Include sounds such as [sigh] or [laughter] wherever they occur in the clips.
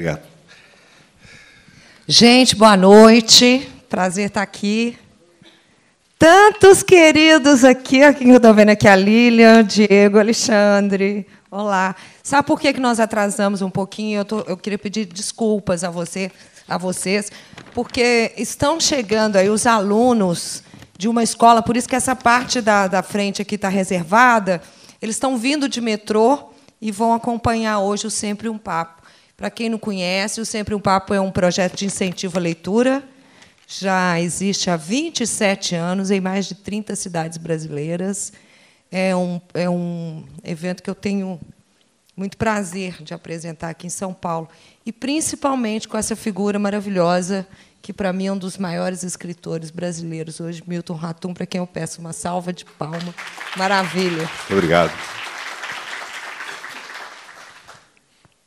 Obrigado. Gente, boa noite. Prazer estar aqui. Tantos queridos aqui, aqui eu estou vendo aqui a Lilian, Diego, Alexandre. Olá. Sabe por que nós atrasamos um pouquinho? Eu, tô, eu queria pedir desculpas a você, a vocês, porque estão chegando aí os alunos de uma escola, por isso que essa parte da, da frente aqui está reservada. Eles estão vindo de metrô e vão acompanhar hoje o Sempre um Papo. Para quem não conhece, o Sempre um Papo é um projeto de incentivo à leitura. Já existe há 27 anos em mais de 30 cidades brasileiras. É um, é um evento que eu tenho muito prazer de apresentar aqui em São Paulo. E principalmente com essa figura maravilhosa, que para mim é um dos maiores escritores brasileiros hoje, Milton Ratum, para quem eu peço uma salva de palmas. Maravilha. Muito obrigado.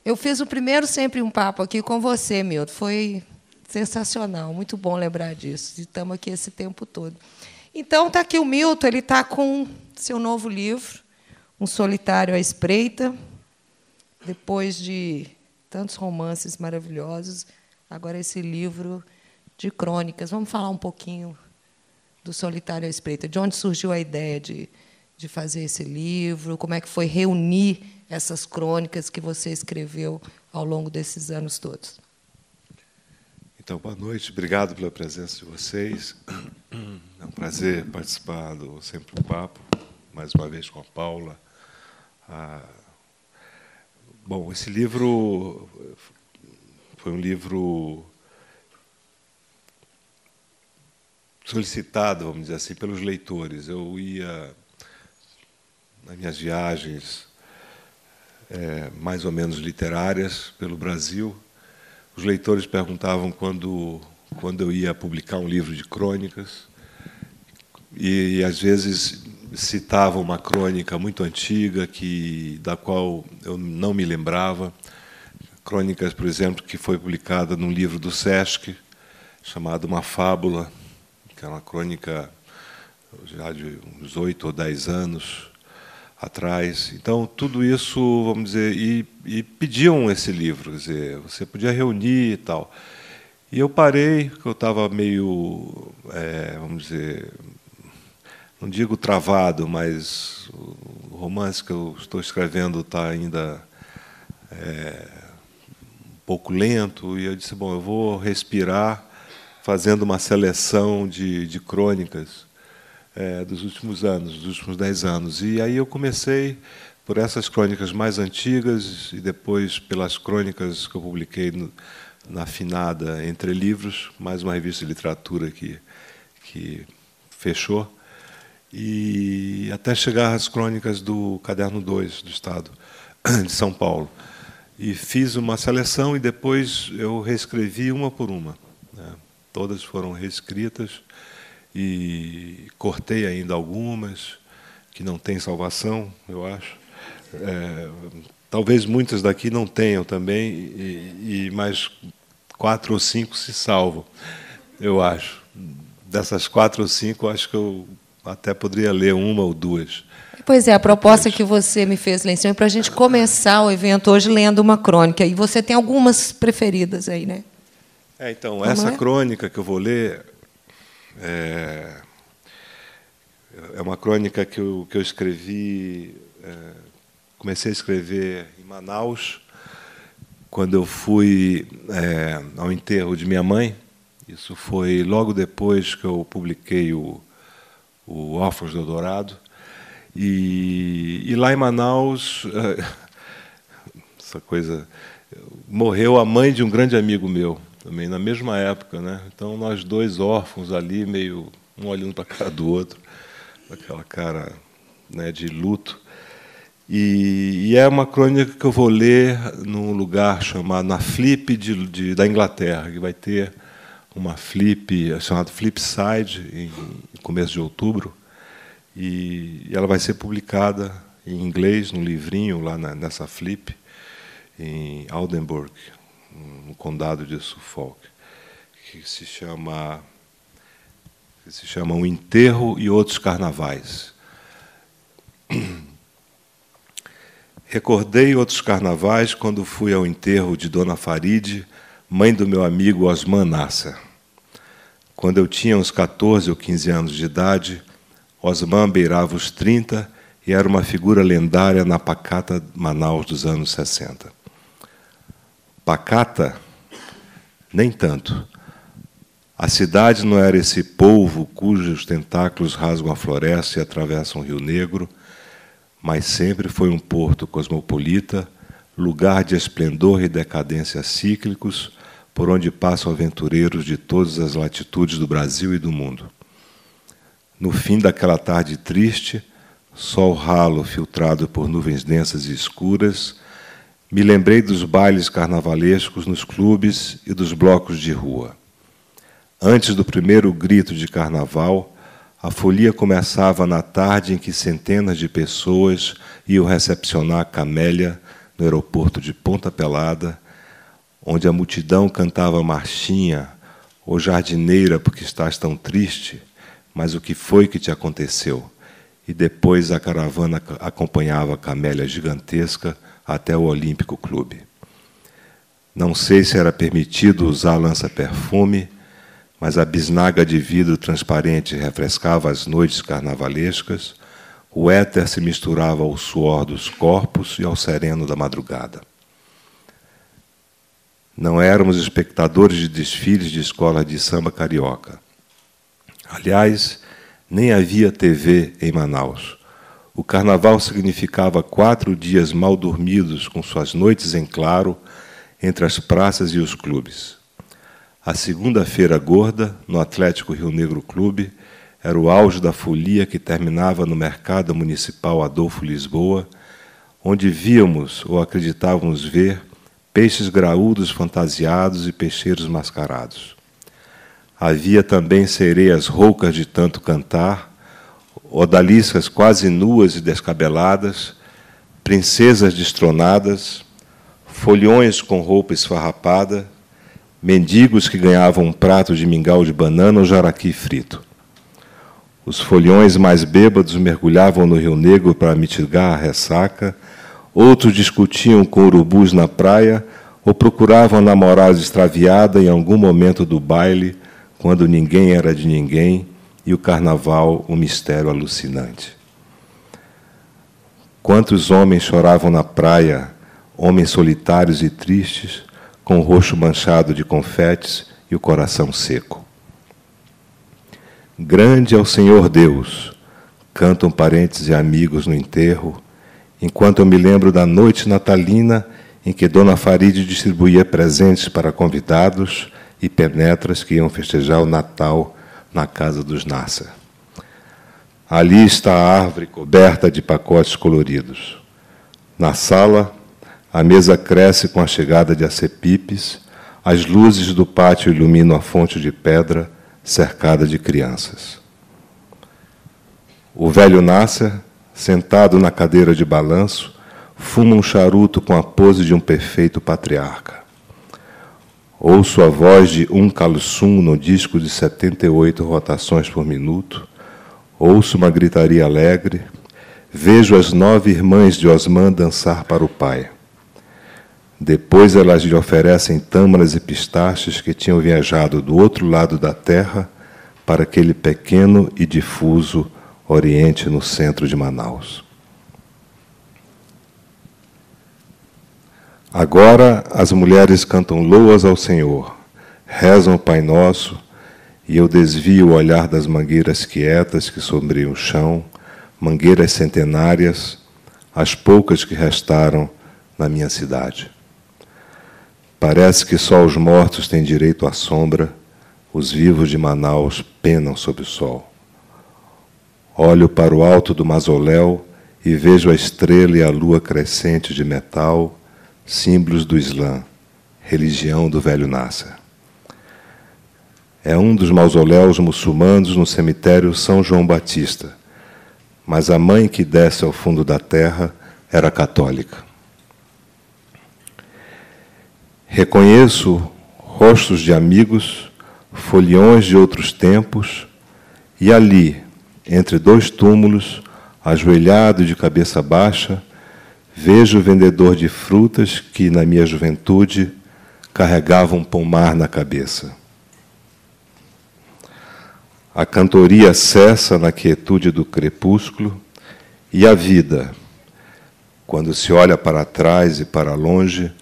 Eu fiz o primeiro sempre um papo aqui com você, Milton. Foi sensacional, muito bom lembrar disso. Estamos aqui esse tempo todo. Então está aqui o Milton, ele está com seu novo livro, Um Solitário à Espreita. Depois de tantos romances maravilhosos, agora esse livro de crônicas. Vamos falar um pouquinho do Solitário à Espreita, de onde surgiu a ideia de, de fazer esse livro, como é que foi reunir essas crônicas que você escreveu ao longo desses anos todos. Então, boa noite, obrigado pela presença de vocês. É um prazer participar do Sempre o Papo, mais uma vez com a Paula. Ah, bom, esse livro foi um livro solicitado, vamos dizer assim, pelos leitores. Eu ia nas minhas viagens é, mais ou menos literárias pelo Brasil. Os leitores perguntavam quando, quando eu ia publicar um livro de crônicas, e, e às vezes citava uma crônica muito antiga que da qual eu não me lembrava. Crônicas, por exemplo, que foi publicada num livro do Sesc, chamado Uma Fábula, que é uma crônica já de uns oito ou dez anos, atrás. Então, tudo isso, vamos dizer, e, e pediam esse livro, quer dizer, você podia reunir e tal. E eu parei, porque eu estava meio, é, vamos dizer, não digo travado, mas o romance que eu estou escrevendo está ainda é, um pouco lento. E eu disse: bom, eu vou respirar, fazendo uma seleção de, de crônicas é, dos últimos anos, dos últimos dez anos. E aí eu comecei por essas crônicas mais antigas e depois pelas crônicas que eu publiquei no, na Finada Entre Livros, mais uma revista de literatura que, que fechou, e até chegar às crônicas do Caderno 2 do Estado [coughs] de São Paulo. E fiz uma seleção e depois eu reescrevi uma por uma. Né? Todas foram reescritas e cortei ainda algumas que não têm salvação, eu acho. É, talvez muitas daqui não tenham também, e, e mais quatro ou cinco se salvam, eu acho. Dessas quatro ou cinco, acho que eu até poderia ler uma ou duas. Pois é, a proposta que você me fez lá em cima é para a gente começar o evento hoje lendo uma crônica. E você tem algumas preferidas aí, né? É, então, Como essa é? crônica que eu vou ler é, é uma crônica que eu, que eu escrevi, é, comecei a escrever em Manaus, quando eu fui é, ao enterro de minha mãe. Isso foi logo depois que eu publiquei o, o Órfãos do Eldorado. E, e lá em Manaus, é, [laughs] essa coisa, morreu a mãe de um grande amigo meu também na mesma época, né? Então nós dois órfãos ali, meio um olhando para a cara do outro, aquela cara né, de luto. E, e, é uma crônica que eu vou ler num lugar chamado na Flip de, de, da Inglaterra, que vai ter uma Flip é chamada Flipside em, em começo de outubro, e, e, ela vai ser publicada em inglês no livrinho lá na, nessa Flip em Aldenburg, no condado de Suffolk, que se chama que se chama O Enterro e Outros Carnavais. [clears throat] Recordei outros carnavais quando fui ao enterro de Dona Faride, mãe do meu amigo Osman Nassa. Quando eu tinha uns 14 ou 15 anos de idade, Osman beirava os 30 e era uma figura lendária na pacata Manaus dos anos 60. Pacata, nem tanto. A cidade não era esse povo cujos tentáculos rasgam a floresta e atravessam o Rio Negro, mas sempre foi um porto cosmopolita, lugar de esplendor e decadência cíclicos, por onde passam aventureiros de todas as latitudes do Brasil e do mundo. No fim daquela tarde triste, sol ralo filtrado por nuvens densas e escuras, me lembrei dos bailes carnavalescos nos clubes e dos blocos de rua. Antes do primeiro grito de carnaval, a folia começava na tarde em que centenas de pessoas iam recepcionar a Camélia no aeroporto de Ponta Pelada, onde a multidão cantava marchinha ou jardineira porque estás tão triste, mas o que foi que te aconteceu? E depois a caravana acompanhava a Camélia gigantesca até o Olímpico Clube. Não sei se era permitido usar lança-perfume, mas a bisnaga de vidro transparente refrescava as noites carnavalescas, o éter se misturava ao suor dos corpos e ao sereno da madrugada. Não éramos espectadores de desfiles de escola de samba carioca. Aliás, nem havia TV em Manaus. O carnaval significava quatro dias mal dormidos, com suas noites em claro, entre as praças e os clubes. A segunda-feira gorda, no Atlético Rio Negro Clube, era o auge da folia que terminava no mercado municipal Adolfo Lisboa, onde víamos ou acreditávamos ver peixes graúdos fantasiados e peixeiros mascarados. Havia também sereias roucas de tanto cantar, odaliscas quase nuas e descabeladas, princesas destronadas, folhões com roupa esfarrapada, mendigos que ganhavam um prato de mingau de banana ou jaraqui frito. Os folhões mais bêbados mergulhavam no Rio Negro para mitigar a ressaca, outros discutiam com urubus na praia ou procuravam namorada extraviada em algum momento do baile, quando ninguém era de ninguém e o carnaval um mistério alucinante. Quantos homens choravam na praia, homens solitários e tristes, com o rosto manchado de confetes e o coração seco. Grande é o Senhor Deus, cantam parentes e amigos no enterro, enquanto eu me lembro da noite natalina em que Dona Faride distribuía presentes para convidados e penetras que iam festejar o Natal na casa dos Nasser, Ali está a árvore coberta de pacotes coloridos. Na sala, a mesa cresce com a chegada de acepipes, as luzes do pátio iluminam a fonte de pedra cercada de crianças. O velho Nasser, sentado na cadeira de balanço, fuma um charuto com a pose de um perfeito patriarca. Ouço a voz de um calçum no disco de 78 rotações por minuto. Ouço uma gritaria alegre. Vejo as nove irmãs de Osman dançar para o pai. Depois elas lhe oferecem tâmaras e pistaches que tinham viajado do outro lado da terra para aquele pequeno e difuso Oriente no centro de Manaus. Agora as mulheres cantam loas ao Senhor, rezam o Pai Nosso, e eu desvio o olhar das mangueiras quietas que sombriam o chão, mangueiras centenárias, as poucas que restaram na minha cidade. Parece que só os mortos têm direito à sombra, os vivos de Manaus penam sob o sol. Olho para o alto do mausoléu e vejo a estrela e a lua crescente de metal Símbolos do Islã, religião do velho Nasser. É um dos mausoléus muçulmanos no cemitério São João Batista, mas a mãe que desce ao fundo da terra era católica. Reconheço rostos de amigos, foliões de outros tempos, e ali, entre dois túmulos, ajoelhado de cabeça baixa, Vejo o vendedor de frutas que, na minha juventude, carregava um pomar na cabeça. A cantoria cessa na quietude do crepúsculo e a vida, quando se olha para trás e para longe,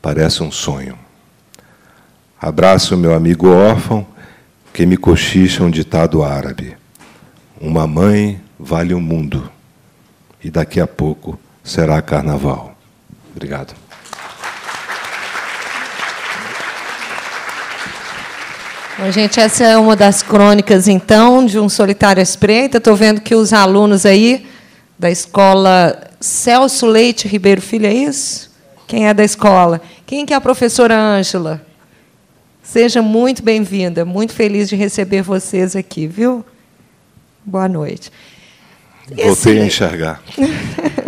parece um sonho. Abraço meu amigo órfão, que me cochicha um ditado árabe: Uma mãe vale o um mundo. E daqui a pouco será carnaval. Obrigado. Bom, gente, essa é uma das crônicas, então, de um solitário espreita. Estou vendo que os alunos aí da escola Celso Leite Ribeiro Filho, é isso? Quem é da escola? Quem que é a professora Ângela? Seja muito bem-vinda, muito feliz de receber vocês aqui, viu? Boa noite. Voltei Esse... a enxergar. [laughs]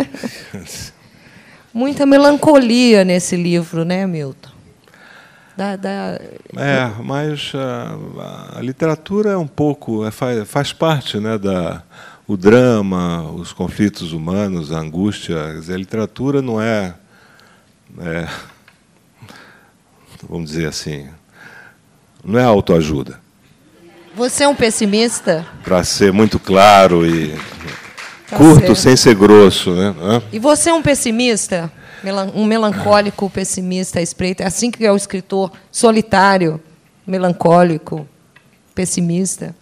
muita melancolia nesse livro, né, Milton? Da, da... É, mas a, ah, a, literatura é um pouco é, faz, faz parte, né, da o drama, os conflitos humanos, a angústia. a literatura não é, é, vamos dizer assim, não é autoajuda. Você é um pessimista? Para ser muito claro e Tá Curto certo. sem ser grosso, né? E você é um pessimista? Um melancólico pessimista espreita? É assim que é o escritor solitário, melancólico, pessimista?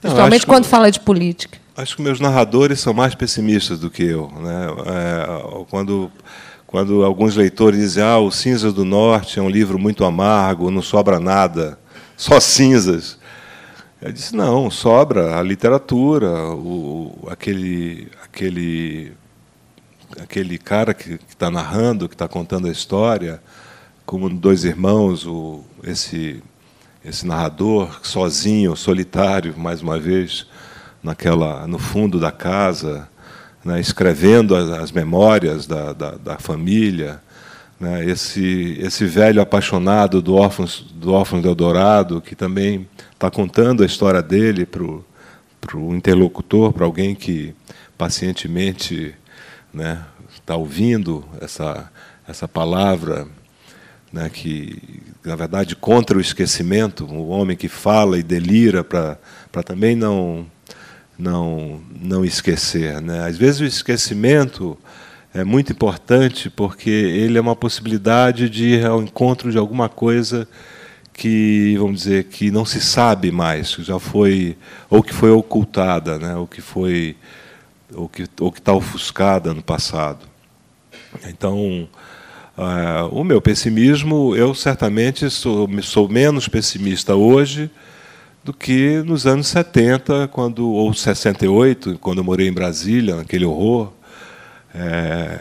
Principalmente Não, quando que... fala de política. Acho que meus narradores são mais pessimistas do que eu. Né? É, quando, quando alguns leitores dizem ah, O Cinza do Norte é um livro muito amargo, não sobra nada, só cinzas. Eu disse, não, sobra a literatura, o, aquele, aquele, aquele cara que está narrando, que está contando a história, como dois irmãos, o, esse, esse narrador sozinho, solitário, mais uma vez, naquela, no fundo da casa, né, escrevendo as, as memórias da, da, da família. Né? Esse, esse velho apaixonado do Órfãos do órfãos do Eldorado, que também está contando a história dele para o interlocutor, para alguém que pacientemente né, está ouvindo essa, essa palavra, né, que, na verdade, contra o esquecimento, o homem que fala e delira para também não, não, não esquecer. Né? Às vezes, o esquecimento é muito importante porque ele é uma possibilidade de ir ao encontro de alguma coisa que, vamos dizer, que não se sabe mais, que já foi ou que foi ocultada, né, ou que foi ou que ou que está ofuscada no passado. Então, uh, o meu pessimismo, eu certamente sou, sou menos pessimista hoje do que nos anos 70, quando ou 68, quando eu morei em Brasília, naquele horror é,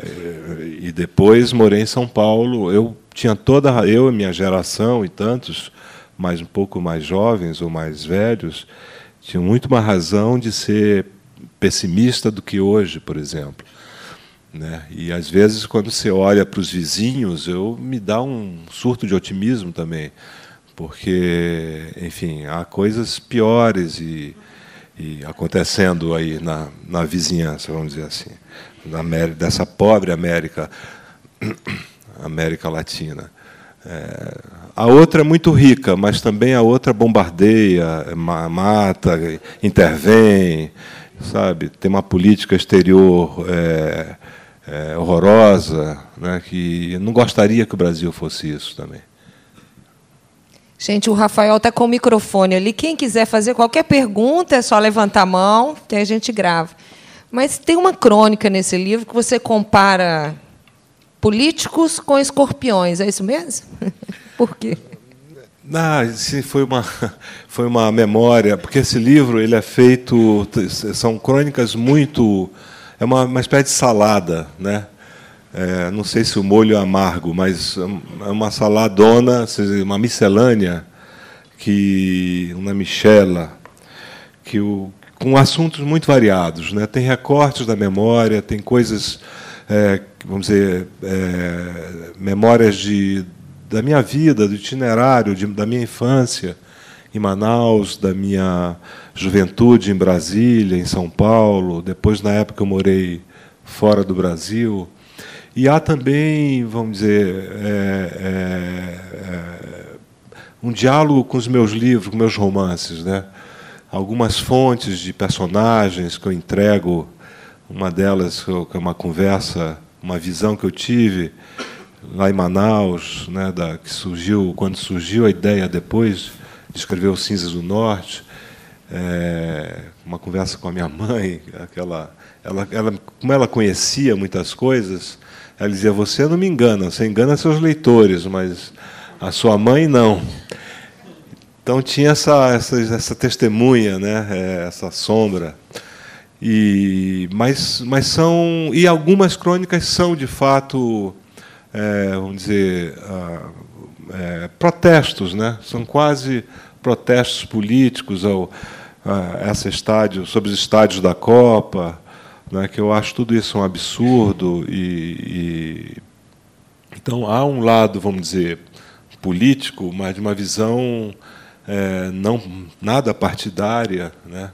e depois morei em São Paulo. Eu tinha toda eu e minha geração e tantos, mais um pouco mais jovens ou mais velhos, tinha muito uma razão de ser pessimista do que hoje, por exemplo. Né? E às vezes quando você olha para os vizinhos, eu me dá um surto de otimismo também, porque, enfim, há coisas piores e, e acontecendo aí na, na vizinhança, vamos dizer assim. América, dessa pobre América, [clears throat] América Latina. É, a outra é muito rica, mas também a outra bombardeia, mata, intervém, sabe? Tem uma política exterior é, é, horrorosa, né? Que não gostaria que o Brasil fosse isso também. Gente, o Rafael está com o microfone ali. Quem quiser fazer qualquer pergunta, é só levantar a mão, que a gente grava. Mas tem uma crônica nesse livro que você compara políticos com escorpiões, é isso mesmo? [laughs] Por quê? Não, sim, foi uma [laughs] foi uma memória, porque esse livro ele é feito são crônicas muito é uma, uma espécie de salada, né? É, não sei se o molho é amargo, mas é uma saladona, uma miscelânea que uma michela que o com assuntos muito variados. Né? Tem recortes da memória, tem coisas, é, vamos dizer, é, memórias de, da minha vida, do itinerário, de, da minha infância em Manaus, da minha juventude em Brasília, em São Paulo. Depois, na época, eu morei fora do Brasil. E há também, vamos dizer, é, é, é um diálogo com os meus livros, com meus romances, né? algumas fontes de personagens que eu entrego. Uma delas que é uma conversa, uma visão que eu tive lá em Manaus, né, da, que surgiu quando surgiu a ideia depois de escrever os Cinzas do Norte. É, uma conversa com a minha [laughs] mãe, aquela, ela, ela, como ela conhecia muitas coisas, ela dizia: você não me engana, você engana seus leitores, mas a sua mãe não. Então tinha essa, essa, essa testemunha, né? É, essa sombra. E, mas, mas são. E algumas crônicas são, de fato, é, vamos dizer, ah, é, protestos, né? são quase protestos políticos ao, a, essa estádio, sobre os estádios da Copa, né? que eu acho tudo isso um absurdo. E, e, então há um lado, vamos dizer, político, mas de uma visão é, não nada partidária, né?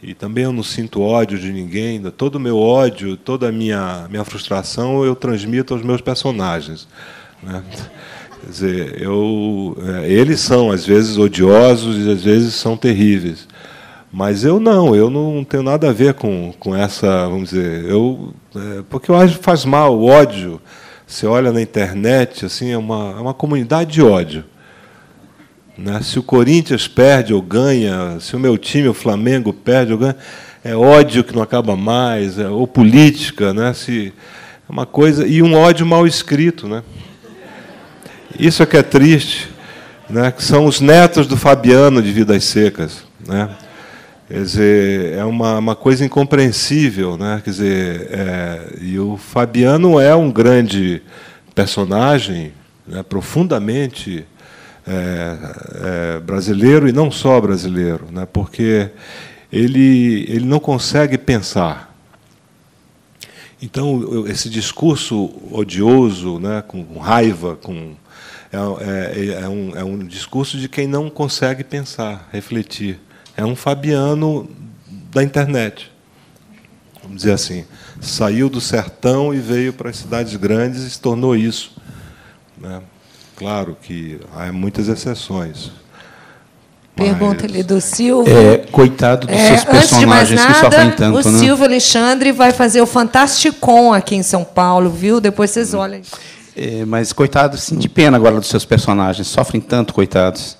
E também eu não sinto ódio de ninguém. Todo o meu ódio, toda a minha, minha frustração eu transmito aos meus personagens. Né? Quer dizer, eu, é, eles são, às vezes, odiosos e às vezes são terríveis. Mas eu não, eu não tenho nada a ver com, com essa, vamos dizer, eu, é, porque eu acho que faz mal o ódio. Você olha na internet, assim, é uma, é uma comunidade de ódio. Né? Se o Corinthians perde ou ganha, se o meu time, o Flamengo, perde ou ganha, é ódio que não acaba mais, é, ou política, né? se, é uma coisa e um ódio mal escrito. Né? Isso é que é triste, né? que são os netos do Fabiano de Vidas Secas. Né? Quer dizer, é uma, uma coisa incompreensível. Né? Quer dizer, é, e o Fabiano é um grande personagem, né? profundamente é, é, brasileiro e não só brasileiro, né? porque ele, ele não consegue pensar. Então, esse discurso odioso, né, com raiva, com, é, é, é um, é um discurso de quem não consegue pensar, refletir. É um Fabiano da internet vamos dizer assim, saiu do sertão e veio para as cidades grandes e se tornou isso. Né? Claro que há muitas exceções. pergunta ali do Silvio. É, coitado dos é, seus personagens nada, que sofrem tanto. O né? Silvio Alexandre vai fazer o Fantasticon aqui em São Paulo, viu? Depois vocês uhum. olhem. É, mas coitado, sim, de pena agora dos seus personagens. Sofrem tanto, coitados.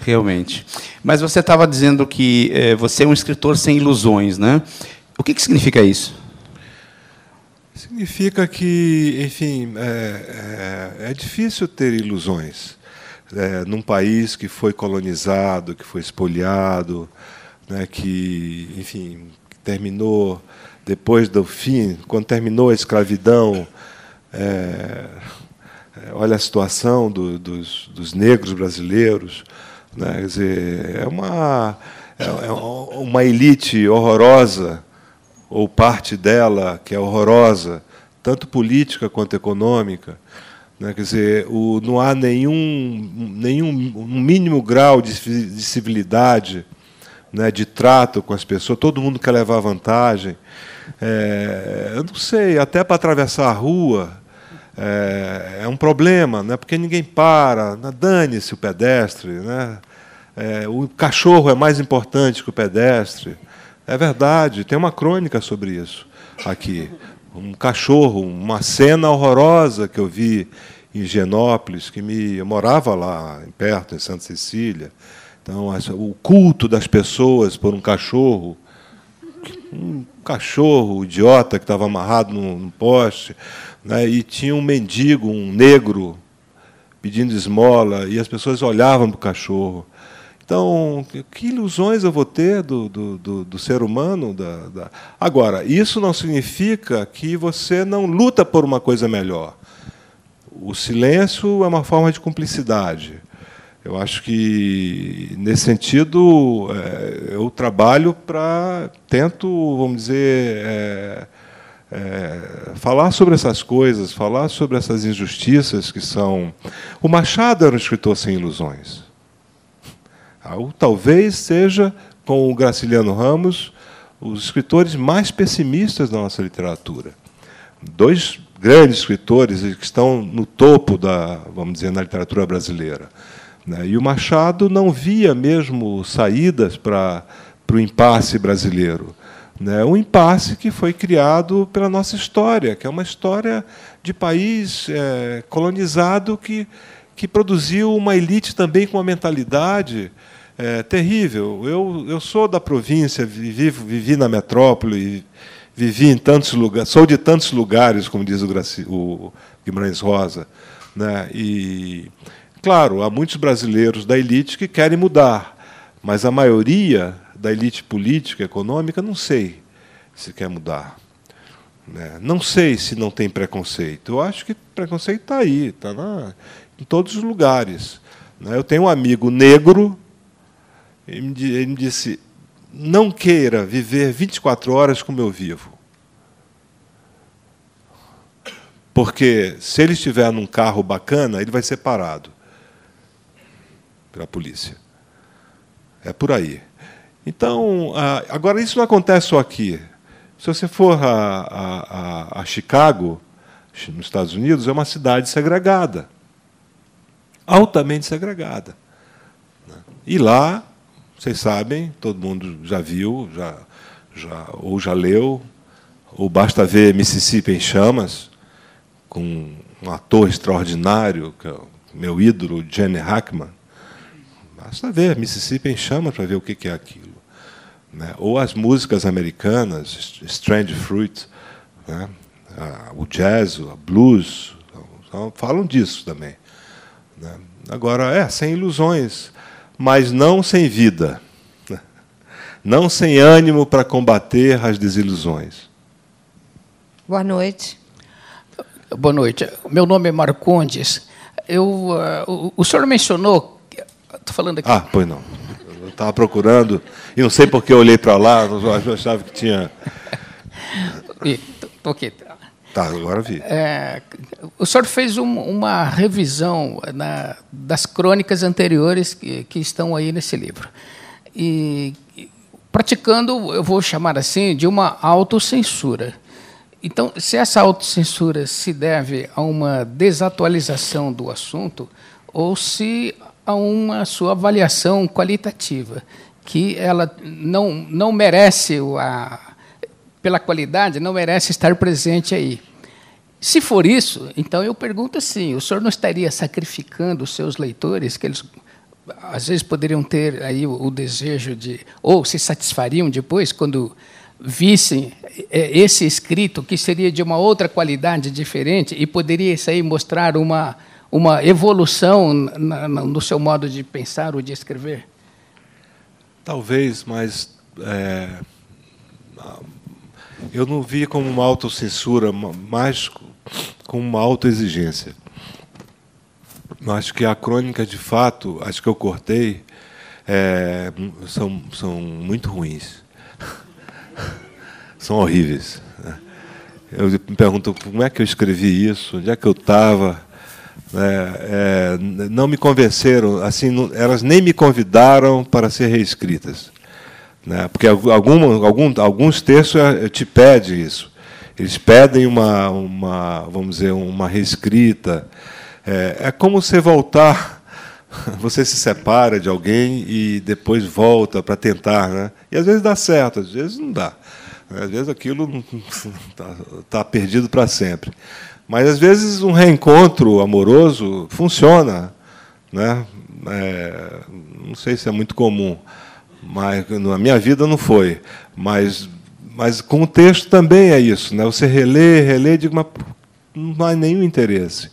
Realmente. Mas você estava dizendo que é, você é um escritor sem ilusões, né? O que, que significa isso? Significa que, enfim, é, é, é difícil ter ilusões. É, num país que foi colonizado, que foi espoliado, né, que, enfim, terminou depois do fim, quando terminou a escravidão, é, é olha a situação do, dos, dos, negros brasileiros, né, quer dizer, é uma é, é uma elite horrorosa ou parte dela, que é horrorosa, tanto política quanto econômica. Né? Quer dizer, o, não há nenhum, nenhum um mínimo grau de, de civilidade, né? de trato com as pessoas, todo mundo quer levar vantagem. É, eu não sei, até para atravessar a rua é, é, um problema, né? porque ninguém para, né? dane-se o pedestre. Né? É, o cachorro é mais importante que o pedestre. É verdade, tem uma crônica sobre isso aqui. Um cachorro, uma cena horrorosa que eu vi em Genópolis, que me eu morava lá perto, em Santa Cecília. Então, o culto das pessoas por um cachorro, um cachorro idiota que estava amarrado num, poste, né, e tinha um mendigo, um negro, pedindo esmola, e as pessoas olhavam para o cachorro. Então, que ilusões eu vou ter do, do, do, do ser humano? Da, da... Agora, isso não significa que você não luta por uma coisa melhor. O silêncio é uma forma de cumplicidade. Eu acho que, nesse sentido, é, eu trabalho para. Tento, vamos dizer. É, é, falar sobre essas coisas, falar sobre essas injustiças que são. O Machado era um escritor sem ilusões. Talvez seja, com o Graciliano Ramos, os escritores mais pessimistas da nossa literatura. Dois grandes escritores que estão no topo da, vamos dizer, na literatura brasileira. Né? E o Machado não via mesmo saídas para, para o impasse brasileiro. Né? Um impasse que foi criado pela nossa história, que é uma história de país é, colonizado que, que produziu uma elite também com uma mentalidade é, terrível. Eu, eu sou da província, vivi, vivi na metrópole, vivi em tantos lugares, sou de tantos lugares, como diz o, Graci, o Guimarães Rosa. Né? E, claro, há muitos brasileiros da elite que querem mudar, mas a maioria da elite política, econômica, não sei se quer mudar. Né? Não sei se não tem preconceito. Eu acho que preconceito está aí, está em todos os lugares. Né? Eu tenho um amigo negro ele me disse: não queira viver 24 horas como eu vivo. Porque se ele estiver num carro bacana, ele vai ser parado pela polícia. É por aí. Então, ah, agora isso não acontece só aqui. Se você for a, a, a Chicago, nos Estados Unidos, é uma cidade segregada altamente segregada. Né? E lá vocês sabem, todo mundo já viu, já, já, ou já leu, ou basta ver Mississippi em Chamas, com um ator extraordinário, que é o meu ídolo, Jenny Hackman. Basta ver Mississippi em Chamas para ver o que é aquilo. Né? Ou as músicas americanas, Strange Fruit, né? o jazz, o blues, falam disso também. Né? Agora, é, sem ilusões mas não sem vida, [laughs] não sem ânimo para combater as desilusões. Boa noite. Boa noite. Meu nome é Marcondes. Eu, uh, o, senhor mencionou. Estou falando aqui. Ah, pois não. Eu estava procurando e não sei porque eu olhei para lá, eu achava que tinha. e, ok. Tá, agora vi. É, o senhor fez um, uma revisão na, né, das crônicas anteriores que, que estão aí nesse livro. E praticando, eu vou chamar assim, de uma autocensura. Então, se essa autocensura se deve a uma desatualização do assunto ou se a uma sua avaliação qualitativa, que ela não, não merece a, pela qualidade, não merece estar presente aí. Se for isso, então eu pergunto assim: o senhor não estaria sacrificando os seus leitores, que eles às vezes poderiam ter aí o, o desejo de, ou se satisfariam depois quando vissem é, esse escrito que seria de uma outra qualidade diferente e poderia isso aí mostrar uma, uma evolução na, no seu modo de pensar ou de escrever? Talvez, mas é, eu não via como uma autocensura, mais como uma autoexigência. Acho que a crônica, de fato, acho que eu cortei, é, são, são muito ruins. [laughs] são horríveis. Né? Eu me pergunto como é que eu escrevi isso, onde é que eu estava. Né? É, é, não me convenceram, assim, não, elas nem me convidaram para ser reescritas. Né? Porque algum, algum, alguns textos é, é, te pedem isso. Eles pedem uma, uma vamos dizer, uma reescrita. É, é como você voltar, [laughs] você se separa de alguém e depois volta para tentar. Né? E às vezes dá certo, às vezes não dá. É, às vezes aquilo está [laughs] tá perdido para sempre. Mas às vezes um reencontro amoroso funciona. Né? É, não sei se é muito comum. Mas na minha vida não foi. Mas, mas com o texto também é isso, né? Você relê, relê, digo, mas não há nenhum interesse.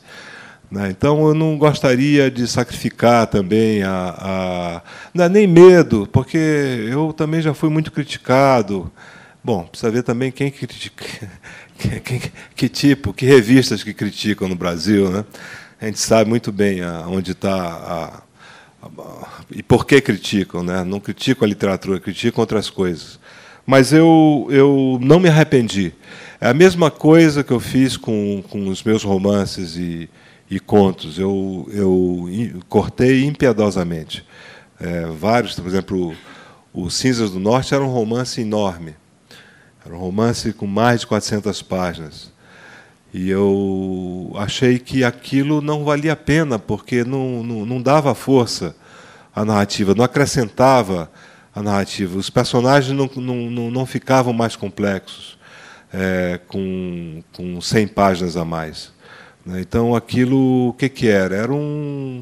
Né? Então, eu não gostaria de sacrificar também a, a, é nem medo, porque eu também já fui muito criticado. Bom, precisa ver também quem critica, que, [laughs] que, que tipo, que revistas que criticam no Brasil. Né? A gente sabe muito bem onde está e por que criticam? Né? Não criticam a literatura, criticam outras coisas. Mas eu, eu não me arrependi. É a mesma coisa que eu fiz com, com os meus romances e, e contos. Eu, eu cortei impiedosamente. É, vários, por exemplo, o, o Cinzas do Norte era um romance enorme. Era um romance com mais de 400 páginas. E eu achei que aquilo não valia a pena, porque não, não, não dava força à narrativa, não acrescentava à narrativa. Os personagens não, não, não ficavam mais complexos, é, com, com 100 páginas a mais. Né? Então, aquilo, o que, que era? Era, um,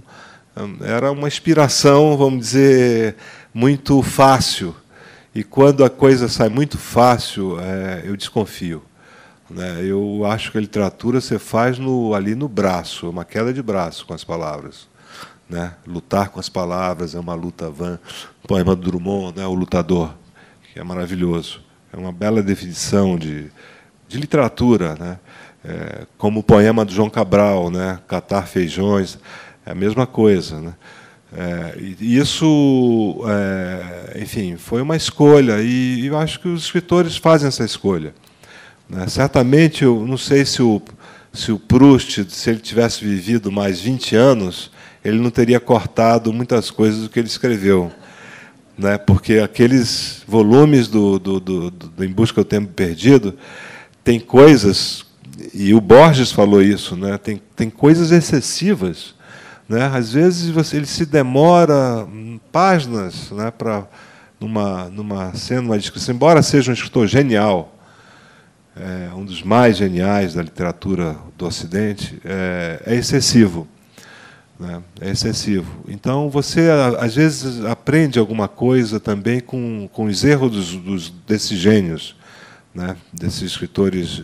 era uma inspiração, vamos dizer, muito fácil. E quando a coisa sai muito fácil, é, eu desconfio. Né? Eu acho que a literatura você faz no, ali no braço, é uma queda de braço com as palavras. Né? Lutar com as palavras é uma luta van. Poema do Drummond, né? O Lutador, que é maravilhoso. É uma bela definição de, de literatura. Né? É, como o poema do João Cabral, né? Catar Feijões, é a mesma coisa. Né? É, isso, é, enfim, foi uma escolha e, e eu acho que os escritores fazem essa escolha. Né? Certamente, eu não sei se o, se o Proust, se ele tivesse vivido mais 20 anos, ele não teria cortado muitas coisas do que ele escreveu. Né? Porque aqueles volumes do, do, do, do Em Busca do Tempo Perdido tem coisas, e o Borges falou isso, né? tem, tem coisas excessivas. Né? Às vezes você, ele se demora hum, páginas né, para numa, numa cena, uma descrição embora seja um escritor genial, é, um dos mais geniais da literatura do Ocidente, é, é excessivo. Né? É excessivo. Então, você, às vezes, aprende alguma coisa também com, com os erros dos, dos desses gênios, né? desses escritores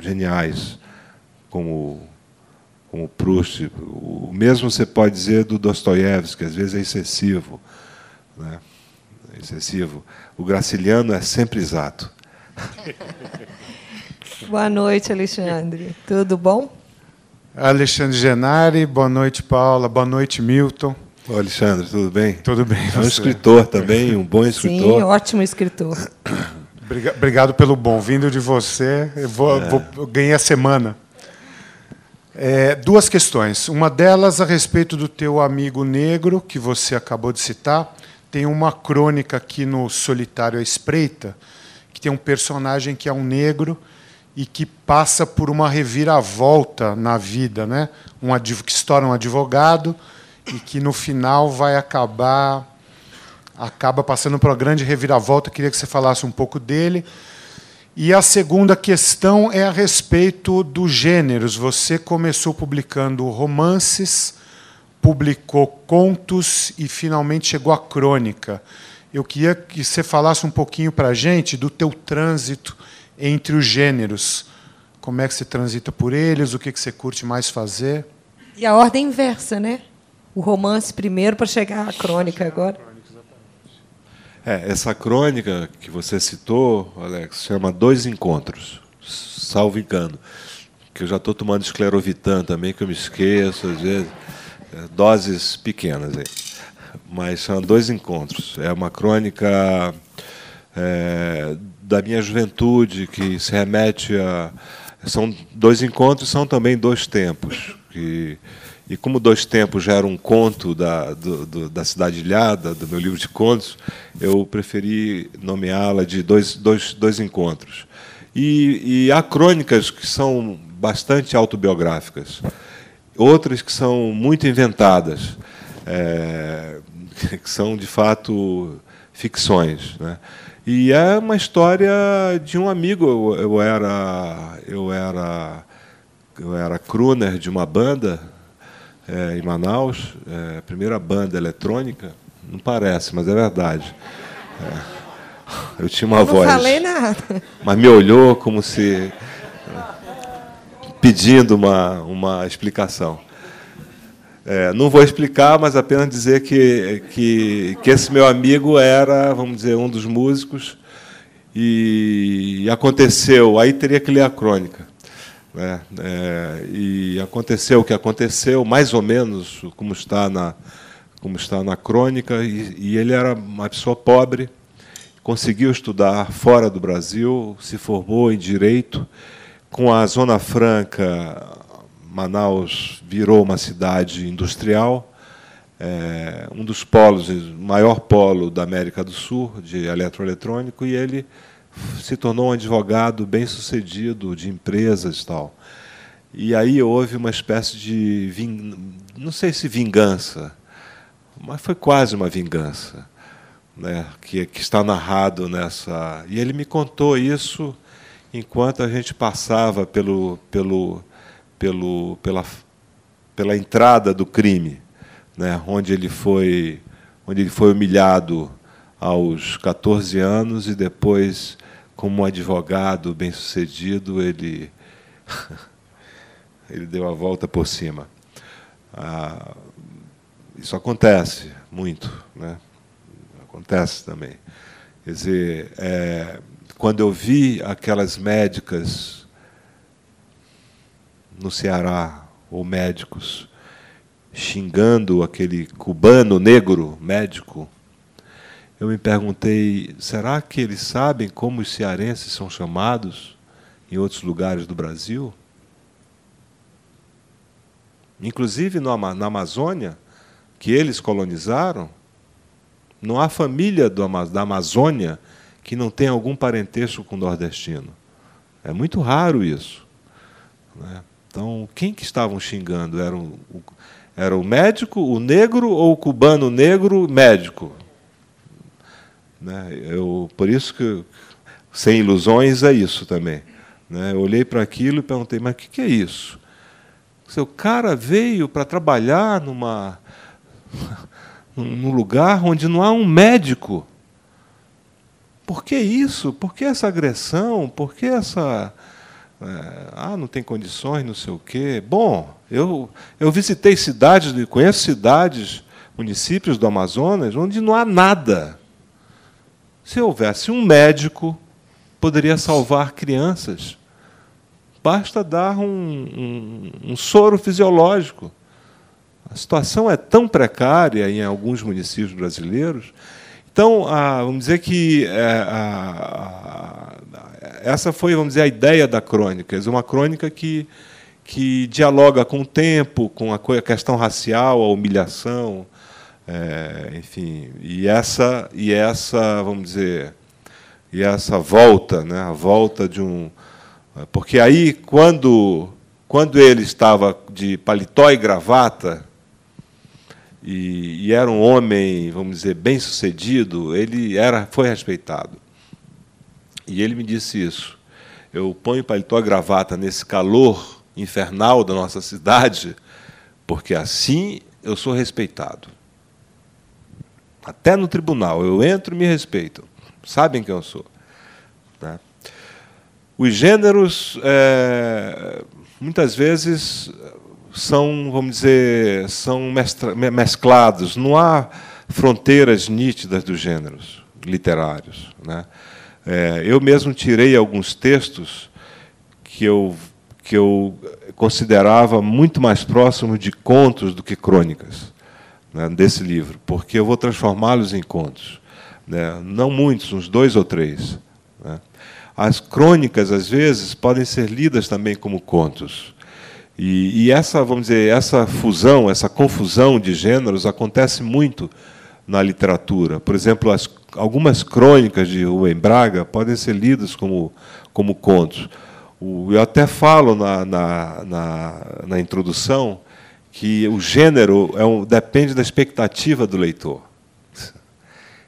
geniais, como como Proust, o mesmo você pode dizer do Dostoiévski, às vezes é excessivo, né? é excessivo. O Graciliano é sempre exato. [laughs] Boa noite, Alexandre. Tudo bom? Alexandre Genari, boa noite, Paula, boa noite, Milton. Oi, Alexandre, tudo bem? Tudo bem. É um escritor também, um bom escritor. Sim, ótimo escritor. Obrigado pelo bom. Vindo de você, eu, vou, é. vou, ganhei a semana. É, duas questões. Uma delas a respeito do teu amigo negro, que você acabou de citar. Tem uma crônica aqui no Solitário à Espreita, que tem um personagem que é um negro e que passa por uma reviravolta na vida, né? Um que se torna um advogado e que no final vai acabar acaba passando por uma grande reviravolta. Queria que você falasse um pouco dele. E a segunda questão é a respeito dos gêneros. Você começou publicando romances, publicou contos e finalmente chegou à crônica. Eu queria que você falasse um pouquinho para a gente do teu trânsito entre os gêneros. Como é que você transita por eles? O que você curte mais fazer? E a ordem inversa, né? O romance primeiro para chegar à crônica agora. É, essa crônica que você citou, Alex, chama Dois Encontros, salvo engano. Que eu já estou tomando esclerovitan também, que eu me esqueço, às vezes. É, doses pequenas aí. Mas são dois encontros. É uma crônica é, da minha juventude, que se remete a. São dois encontros, são também dois tempos. Que, e como Dois Tempos já era um conto da, do, do, da Cidade Ilhada, do meu livro de contos, eu preferi nomeá-la de dois, dois, dois Encontros. E, e, há crônicas que são bastante autobiográficas, outras que são muito inventadas, é, [laughs] que são, de fato, ficções. Né? E é uma história de um amigo. Eu, eu era eu era eu era crooner de uma banda é, em Manaus, é, primeira banda eletrônica. Não parece, mas é verdade. É. Eu tinha uma eu não voz. Não falei nada. Mas me olhou como se pedindo uma, uma explicação. É, não vou explicar, mas apenas dizer que, que, que, esse meu amigo era, vamos dizer, um dos músicos, e, aconteceu, aí teria que ler a crônica. Né? É, e aconteceu o que aconteceu, mais ou menos como está na, como está na crônica, e, e ele era uma pessoa pobre, conseguiu estudar fora do Brasil, se formou em direito, com a Zona Franca Manaus virou uma cidade industrial, é, um dos polos, o maior polo da América do Sul de eletroeletrônico, e ele se tornou um advogado bem sucedido de empresas e tal. E aí houve uma espécie de, ving... não sei se vingança, mas foi quase uma vingança, né? que, que está narrado nessa. E ele me contou isso enquanto a gente passava pelo, pelo pelo, pela, pela entrada do crime, né, onde, ele foi, onde ele foi humilhado aos 14 anos e depois, como um advogado bem-sucedido, ele, [laughs] ele deu a volta por cima. Ah, isso acontece muito, né? acontece também. Quer dizer, é, quando eu vi aquelas médicas no Ceará, ou médicos xingando aquele cubano negro médico, eu me perguntei: será que eles sabem como os cearenses são chamados em outros lugares do Brasil? Inclusive no, na Amazônia, que eles colonizaram, não há família do, da Amazônia que não tenha algum parentesco com o nordestino. É muito raro isso. Né? Então, quem que estavam xingando? Era o, era o médico, o negro ou o cubano negro médico? Né? Eu, por isso que, sem ilusões, é isso também. Né? Eu olhei para aquilo e perguntei, mas o que, que é isso? O cara veio para trabalhar numa, [laughs] num lugar onde não há um médico. Por que isso? Por que essa agressão? Por que essa. É, ah, não tem condições, não sei o quê. Bom, eu, eu visitei cidades, conheço cidades, municípios do Amazonas, onde não há nada. Se houvesse um médico, poderia salvar crianças. Basta dar um, um, um soro fisiológico. A situação é tão precária em alguns municípios brasileiros. Então, ah, vamos dizer que é, a essa foi, vamos dizer, a ideia da Crônicas, é uma crônica que, que dialoga com o tempo, com a questão racial, a humilhação, é, enfim, e essa, e essa, vamos dizer, e essa volta, né, a volta de um, porque aí quando quando ele estava de paletó e gravata e, e era um homem, vamos dizer, bem sucedido, ele era foi respeitado. E ele me disse isso. Eu ponho paletó e gravata nesse calor infernal da nossa cidade, porque assim eu sou respeitado. Até no tribunal, eu entro e me respeito Sabem quem eu sou. Né? Os gêneros, é, muitas vezes, são, vamos dizer, são mesclados. Não há fronteiras nítidas dos gêneros literários. Né? É, eu mesmo tirei alguns textos que eu, que eu considerava muito mais próximos de contos do que crônicas, né, desse livro, porque eu vou transformá-los em contos. Né, não muitos, uns dois ou três. Né. As crônicas, às vezes, podem ser lidas também como contos. E, e essa, vamos dizer, essa fusão, essa confusão de gêneros acontece muito na literatura. Por exemplo, as algumas crônicas de Rubem Braga podem ser lidas como, como contos. eu até falo na, na, na, na introdução que o gênero é um, depende da expectativa do leitor.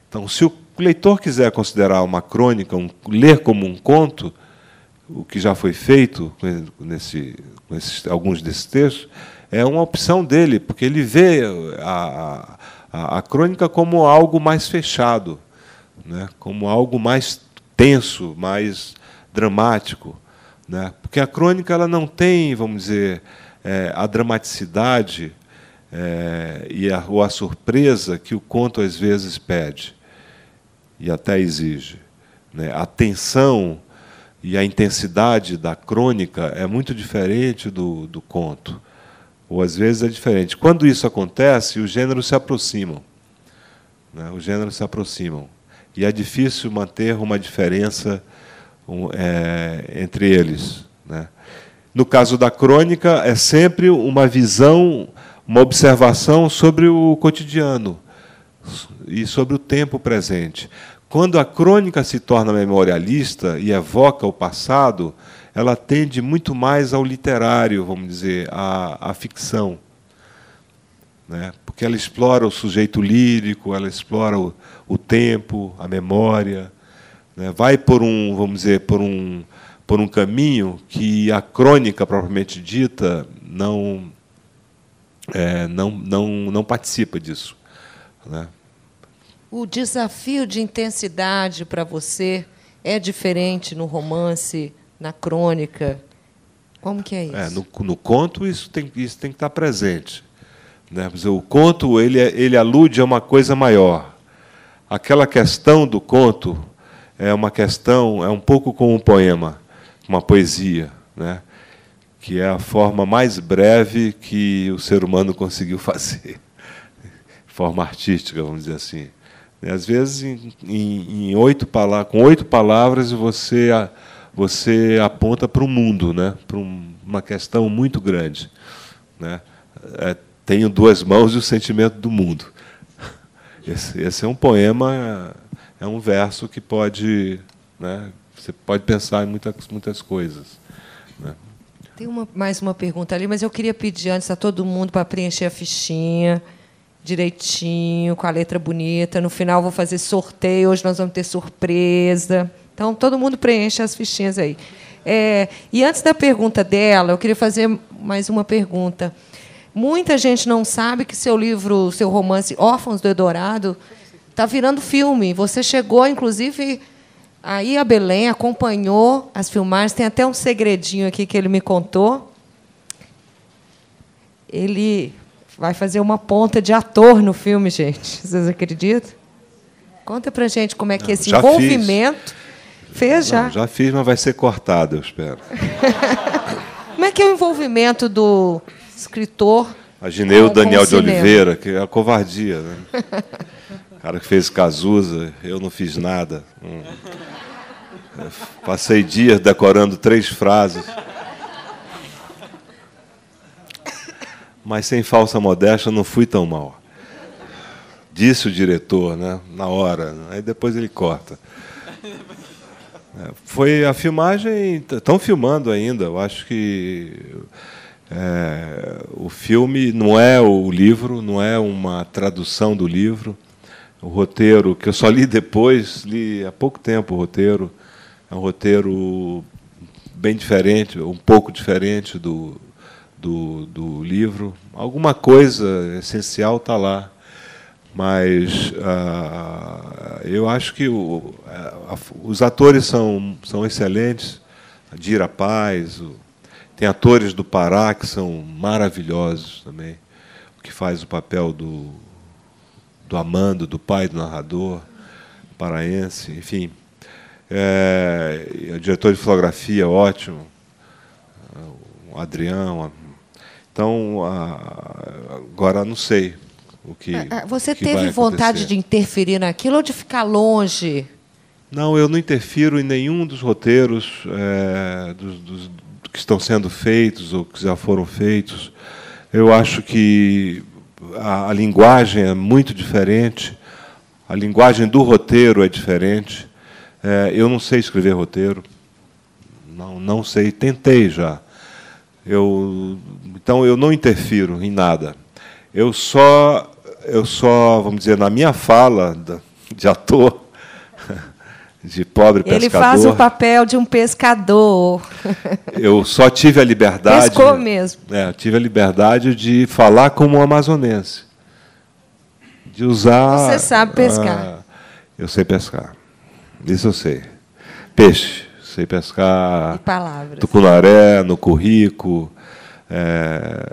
Então, se o leitor quiser considerar uma crônica, um, ler como um conto, o que já foi feito nesse, com alguns desses textos, é uma opção dele, porque ele vê a, a, a crônica como algo mais fechado né, como algo mais tenso, mais dramático. Né? Porque a crônica ela não tem, vamos dizer, é, a dramaticidade é, e a, ou a surpresa que o conto às vezes pede e até exige. Né? A tensão e a intensidade da crônica é muito diferente do, do conto, ou às vezes é diferente. Quando isso acontece, os gêneros se aproximam. Né? Os gêneros se aproximam e é difícil manter uma diferença um, é, entre eles. Né? No caso da crônica, é sempre uma visão, uma observação sobre o cotidiano e sobre o tempo presente. Quando a crônica se torna memorialista e evoca o passado, ela tende muito mais ao literário, vamos dizer, à, à ficção. Né? que ela explora o sujeito lírico, ela explora o, o tempo, a memória, né? vai por um, vamos dizer, por um, por um caminho que a crônica propriamente dita não é, não, não, não participa disso. Né? O desafio de intensidade para você é diferente no romance, na crônica? Como que é, é isso? É, no, no, conto isso tem, isso tem que estar tá presente. Né? O conto ele, é, ele alude a uma coisa maior. Aquela questão do conto é uma questão, é um pouco como um poema, uma poesia, né? que é a forma mais breve que o ser humano conseguiu [laughs] fazer, forma artística, vamos dizer assim. Né? Às vezes, em, em, em oito com oito palavras, você, você aponta para o mundo, né? para uma questão muito grande. Né? É, tenho duas mãos e o sentimento do mundo. Esse, esse é um poema, é um verso que pode. Né, você pode pensar em muitas, muitas coisas. Né? Tem uma, mais uma pergunta ali, mas eu queria pedir antes a todo mundo para preencher a fichinha direitinho, com a letra bonita. No final vou fazer sorteio, hoje nós vamos ter surpresa. Então todo mundo preenche as fichinhas aí. É, e antes da pergunta dela, eu queria fazer mais uma pergunta. Muita gente não sabe que seu livro, seu romance Órfãos do Eldorado, está virando filme. Você chegou, inclusive, aí a Belém, acompanhou as filmagens. Tem até um segredinho aqui que ele me contou. Ele vai fazer uma ponta de ator no filme, gente. Vocês acreditam? Conta a gente como é que não, esse envolvimento fez já. Não, já fiz, mas vai ser cortado, eu espero. [laughs] como é que é o envolvimento do escritor. Imaginei o Daniel de Oliveira, que é a covardia. Né? O cara que fez Cazuza, eu não fiz nada. Hum. passei dias decorando três frases. Mas sem falsa modéstia, não fui tão mal. Disse o diretor, né? na hora. Né? Aí depois ele corta. É, foi a filmagem. Estão filmando ainda, eu acho que é, o filme não é o livro, não é uma tradução do livro. O roteiro, que eu só li depois, li há pouco tempo o roteiro, é um roteiro bem diferente, um pouco diferente do, do, do livro. Alguma coisa essencial está lá. Mas ah, eu acho que o, a, os atores são, são excelentes. A Dira Paz, o, tem atores do Pará que são maravilhosos também, o que faz o papel do, do Amando, do pai do narrador paraense, enfim. É, o diretor de fotografia, ótimo, o Adrião. Então, agora não sei o que. Ah, ah, você o que teve vontade de interferir naquilo ou de ficar longe? Não, eu não interfiro em nenhum dos roteiros é, dos, dos que estão sendo feitos ou que já foram feitos. Eu acho que a, a linguagem é muito diferente, a linguagem do roteiro é diferente. É, eu não sei escrever roteiro, não, não sei, tentei já. Eu, então eu não interfiro em nada. Eu só, eu só, vamos dizer, na minha fala [laughs] de ator, de pobre pescador. Ele faz o papel de um pescador. Eu só tive a liberdade. Pescou mesmo. É, tive a liberdade de falar como um amazonense. De usar. Você sabe pescar. Ah, eu sei pescar. Isso eu sei. Peixe, sei pescar. E palavras. Tucunaré, no currico. É,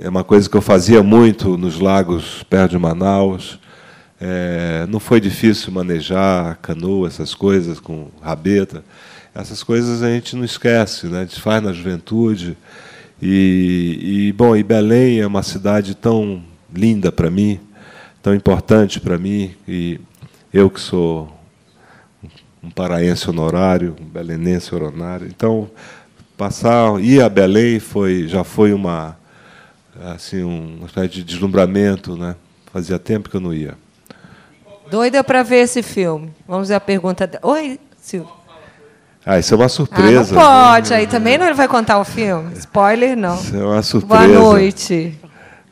é uma coisa que eu fazia muito nos lagos perto de Manaus. É, não foi difícil manejar canoa, essas coisas, com rabeta. Essas coisas a gente não esquece, né? a gente faz na juventude. E, e bom, e Belém é uma cidade tão linda para mim, tão importante para mim, e eu que sou um paraense honorário, um belenense honorário. Então, passar ir a Belém foi já foi uma assim um, uma espécie de deslumbramento, né? Fazia tempo que eu não ia. Doida para ver esse filme. Vamos ver a pergunta. Oi, Silvio. Ah, isso é uma surpresa. Ah, não pode, aí também não vai contar o filme. Spoiler, não. Isso é uma surpresa. Boa noite.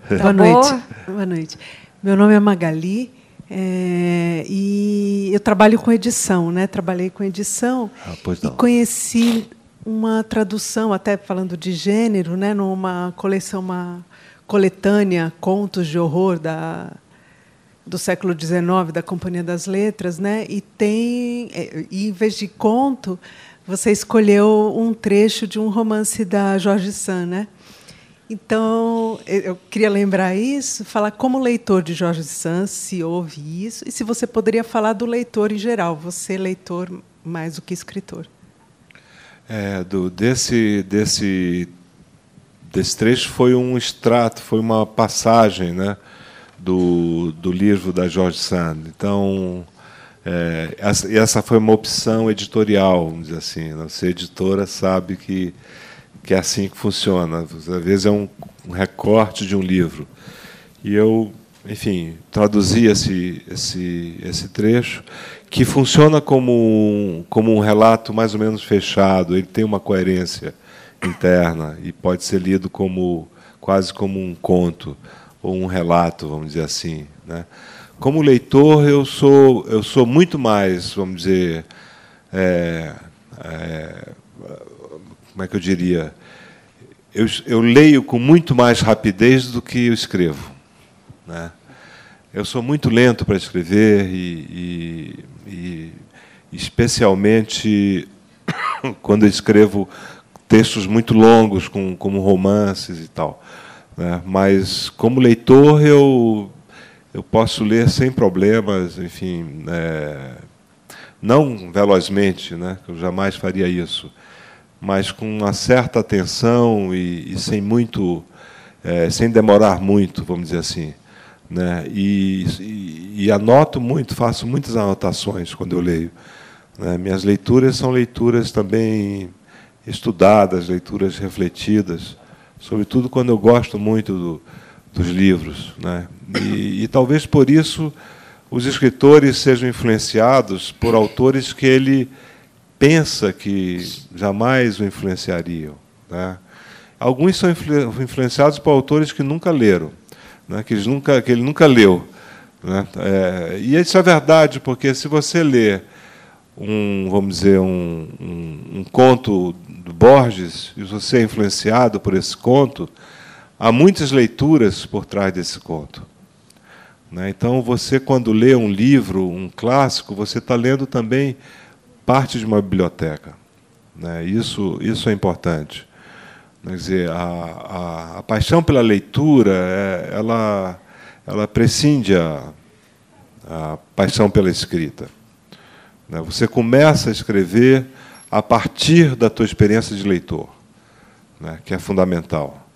Tá boa noite. Boa? Boa noite. Meu nome é Magali é, e eu trabalho com edição, né? Trabalhei com edição ah, pois não. e conheci uma tradução, até falando de gênero, né? Numa coleção, uma coletânea Contos de Horror da do século XIX da Companhia das Letras, né? E tem, é, e, em vez de conto, você escolheu um trecho de um romance da Jorge Sand, né? Então, eu queria lembrar isso, falar como leitor de Jorge Sand, se houve isso, e se você poderia falar do leitor em geral, você leitor mais do que escritor. É, do, desse, desse, desse trecho foi um extrato, foi uma passagem, né? do, do livro da George Sand. Então, é, essa, essa foi uma opção editorial, vamos dizer assim. Né? Você, editora, sabe que, que é assim que funciona. Às vezes é um, um recorte de um livro. E eu, enfim, traduzi esse, esse, esse trecho, que funciona como um, como um relato mais ou menos fechado, ele tem uma coerência interna e pode ser lido como quase como um conto ou um relato, vamos dizer assim. Né? Como leitor, eu sou, eu sou muito mais, vamos dizer, é, é, como é que eu diria? Eu, eu, leio com muito mais rapidez do que eu escrevo. Né? Eu sou muito lento para escrever e, e, e especialmente [coughs] quando eu escrevo textos muito longos, com, como romances e tal. Né? Mas, como leitor, eu, eu posso ler sem problemas, enfim, é, não velozmente, né? eu jamais faria isso, mas com uma certa atenção e, e sem muito, é, sem demorar muito, vamos dizer assim. Né? E, e, e, anoto muito, faço muitas anotações quando eu leio. Né? Minhas leituras são leituras também estudadas, leituras refletidas sobretudo quando eu gosto muito do, dos livros. Né? E, e, talvez por isso os escritores sejam influenciados por autores que ele pensa que jamais o influenciariam. Né? Alguns são influenciados por autores que nunca leram, né? que, nunca, que ele nunca leu. Né? É, e isso é verdade, porque se você ler um, vamos dizer, um, um, um conto do Borges, e você é influenciado por esse conto, há muitas leituras por trás desse conto. Né? Então, você, quando lê um livro, um clássico, você está lendo também parte de uma biblioteca. Né? Isso, isso é importante. Quer dizer, a, a, a paixão pela leitura, é, ela, ela prescinde a, a paixão pela escrita. Né? Você começa a escrever a partir da tua experiência de leitor, né? que é fundamental.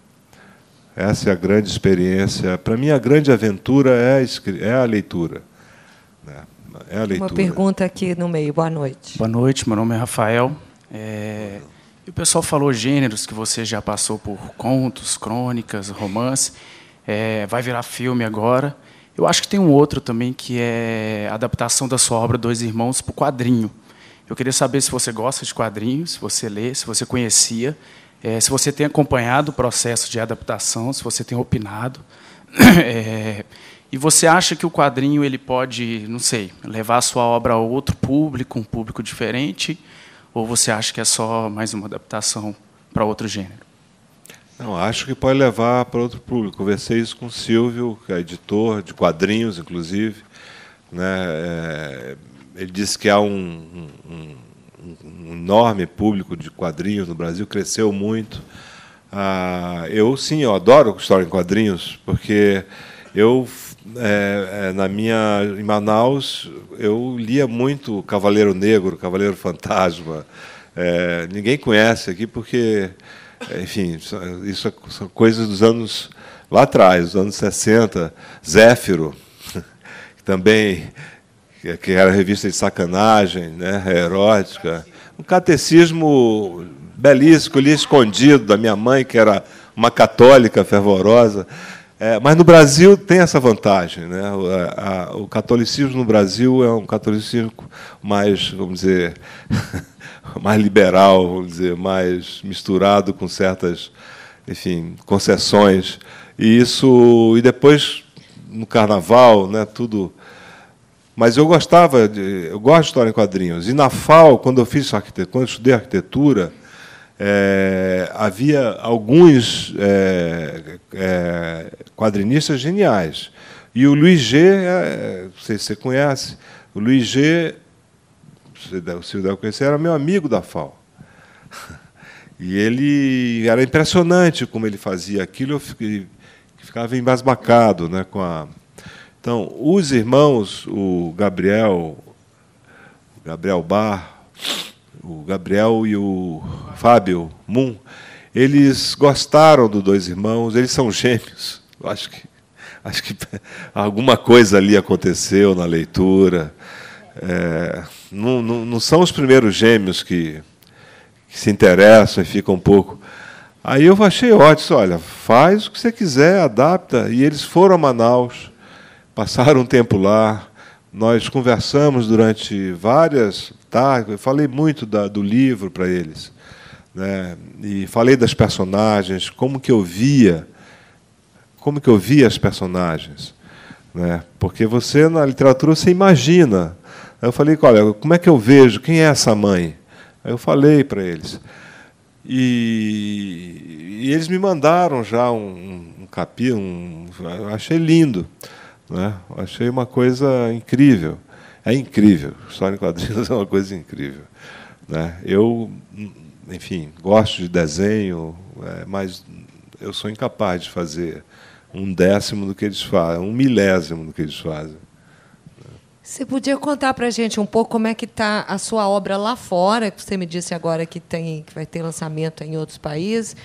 Essa é a grande experiência. Para mim, a grande aventura é a, é a leitura. Né? É a leitura. Uma pergunta aqui no meio. Boa noite. Boa noite, meu nome é Rafael. É... o pessoal falou gêneros que você já passou por contos, crônicas, romance. É... vai virar filme agora. Eu acho que tem um outro também, que é a adaptação da sua obra Dois Irmãos para o quadrinho. Eu queria saber se você gosta de quadrinhos, se você lê, se você conhecia, é, se você tem acompanhado o processo de adaptação, se você tem opinado. É, [clears throat] e você acha que o quadrinho ele pode, não sei, levar a sua obra a outro público, um público diferente? Ou você acha que é só mais uma adaptação para outro gênero? Não, acho que pode levar para outro público. Conversei isso com o Silvio, que é editor de quadrinhos, inclusive. Né? É, ele disse que há um, um, um, enorme público de quadrinhos no Brasil, cresceu muito. Ah, eu, sim, eu adoro história em quadrinhos, porque eu, é, é na minha, em Manaus, eu lia muito Cavaleiro Negro, Cavaleiro Fantasma. É, ninguém conhece aqui porque é, enfim, isso é, são coisas dos anos lá atrás, dos anos 60. Zéfiro, [laughs] que também que era revista de sacanagem, né, erótica. Um catecismo belíssimo, que eu li escondido da minha mãe, que era uma católica fervorosa. É, mas no Brasil tem essa vantagem. Né? O, a, o, catolicismo no Brasil é um catolicismo mais, vamos dizer, [laughs] mais liberal, vamos dizer, mais misturado com certas, enfim, concessões. E isso e depois no carnaval, né, tudo. Mas eu gostava de, eu gosto de história em quadrinhos. E na FAO, quando eu fiz arquitetura, quando eu estudei arquitetura, é, havia alguns é, é, quadrinistas geniais. E o Luiz G, é, não sei se você conhece, o Luiz G se deve conhecer, era meu amigo da FAO. [laughs] E ele era impressionante como ele fazia aquilo, eu fiquei, ficava embasbacado, né, com a Então, os irmãos, o Gabriel, o Gabriel Bar, o Gabriel e o Fábio Moon, eles gostaram dos dois irmãos, eles são gêmeos. acho que acho que [laughs] alguma coisa ali aconteceu na leitura. É, não, não, não, são os primeiros gêmeos que, que, se interessam e ficam um pouco. Aí eu achei ótimo, olha, faz o que você quiser, adapta. E eles foram a Manaus, passaram um tempo lá. Nós conversamos durante várias tardes, eu falei muito da, do livro para eles. Né? E falei das personagens, como que eu via, como que eu via as personagens. Né? Porque você, na literatura, você imagina Aí eu falei, olha, como é que eu vejo? Quem é essa mãe? Aí eu falei para eles. E, e, eles me mandaram já um, um capi, um, achei lindo, né? achei uma coisa incrível. É incrível, história em quadrinhos [laughs] é uma coisa incrível. Né? Eu, enfim, gosto de desenho, é, mas eu sou incapaz de fazer um décimo do que eles fazem, um milésimo do que eles fazem. Você podia contar para a gente um pouco como é que está a sua obra lá fora, que você me disse agora que, tem, que vai ter lançamento em outros países,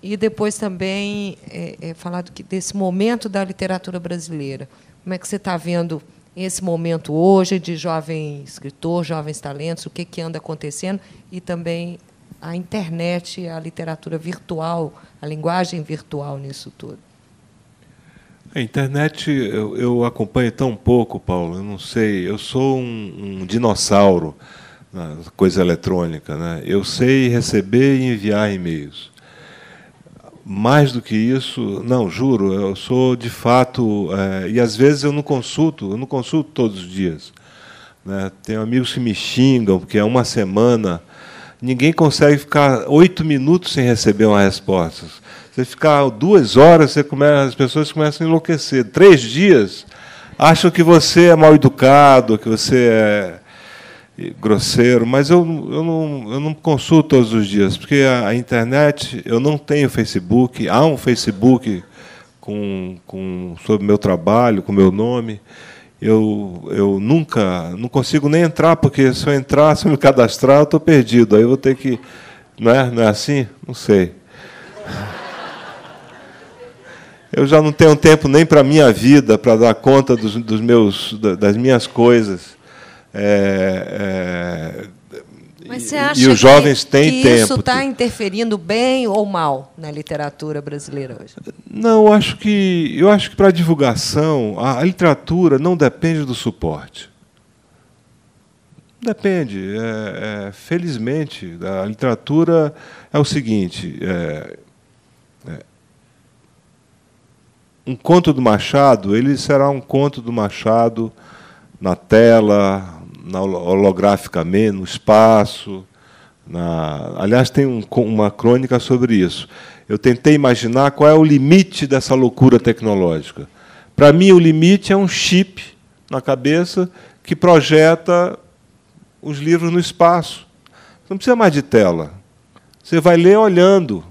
e depois também é, é, falar do que, desse momento da literatura brasileira. Como é que você está vendo esse momento hoje de jovem escritor, jovens talentos, o que, que anda acontecendo, e também a internet, a literatura virtual, a linguagem virtual nisso tudo? A internet eu, eu, acompanho tão pouco, Paulo. Eu não sei. Eu sou um, um dinossauro na coisa eletrônica, né? Eu sei receber e enviar e-mails. Mais do que isso, não, juro, eu sou de fato. É, e às vezes eu não consulto, eu não consulto todos os dias. Né? Tenho amigos que me xingam, porque há é uma semana Ninguém consegue ficar oito minutos sem receber uma resposta. Você ficar duas horas, você começa, as pessoas começam a enlouquecer. Três dias, acham que você é mal educado, que você é grosseiro, mas eu, eu, não, eu não consulto todos os dias, porque a, a, internet, eu não tenho Facebook, há um Facebook com, com, sobre meu trabalho, com meu nome eu, eu nunca, não consigo nem entrar, porque se eu entrar, [laughs] se eu me cadastrar, eu estou perdido. Aí eu vou ter que. Não é, não é assim? Não sei. [laughs] Eu já não tenho tempo nem para a minha vida, para dar conta dos, dos meus, das minhas coisas. É, é mas você acha e os jovens que, têm que tempo. Isso está interferindo bem ou mal na literatura brasileira hoje? Não, eu acho que eu acho que para a divulgação a, literatura não depende do suporte. Depende. É, é, felizmente a literatura é o seguinte. É, é um conto do Machado, ele será um conto do Machado na tela, na holograficamente, no espaço. Na... Aliás, tem um, uma crônica sobre isso. Eu tentei imaginar qual é o limite dessa loucura tecnológica. Para mim, o limite é um chip na cabeça que projeta os livros no espaço. Não precisa mais de tela. Você vai ler olhando.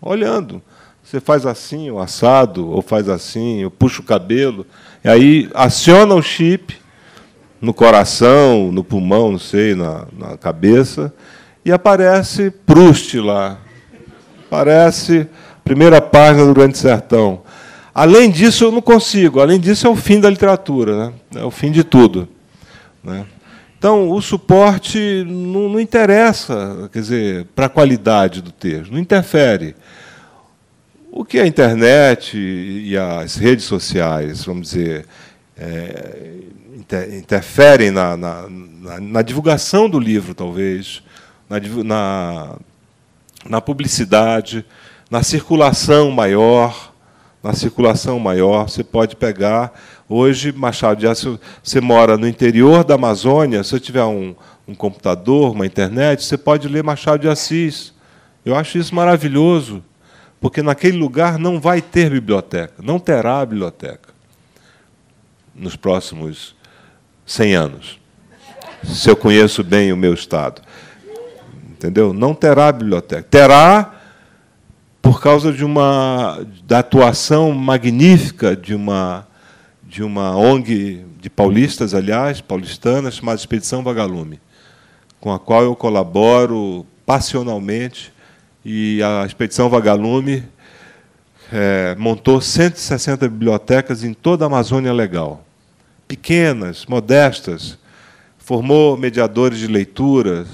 Olhando. Você faz assim, o assado, ou faz assim, eu puxo o cabelo. E aí aciona o chip no coração, no pulmão, não sei, na, na cabeça, e aparece Proust lá. Aparece primeira página do Grande Sertão. Além disso, eu não consigo. Além disso, é o fim da literatura, né? é o fim de tudo. Né? Então, o suporte não, não interessa, quer dizer, para a qualidade do texto, não interfere. O que a internet e as redes sociais, vamos dizer, é, interferem na, na, na, na divulgação do livro, talvez, na, na publicidade, na circulação maior. Na circulação maior, você pode pegar. Hoje, Machado de Assis, você mora no interior da Amazônia, se você tiver um, um computador, uma internet, você pode ler Machado de Assis. Eu acho isso maravilhoso, porque naquele lugar não vai ter biblioteca, não terá biblioteca nos próximos 100 anos, se eu conheço bem o meu Estado. Entendeu? Não terá biblioteca. Terá por causa de uma, da atuação magnífica de uma, de uma ONG de paulistas, aliás, paulistanas, chamada Expedição Vagalume, com a qual eu colaboro passionalmente. E a Expedição Vagalume é, montou 160 bibliotecas em toda a Amazônia Legal pequenas, modestas, formou mediadores de leituras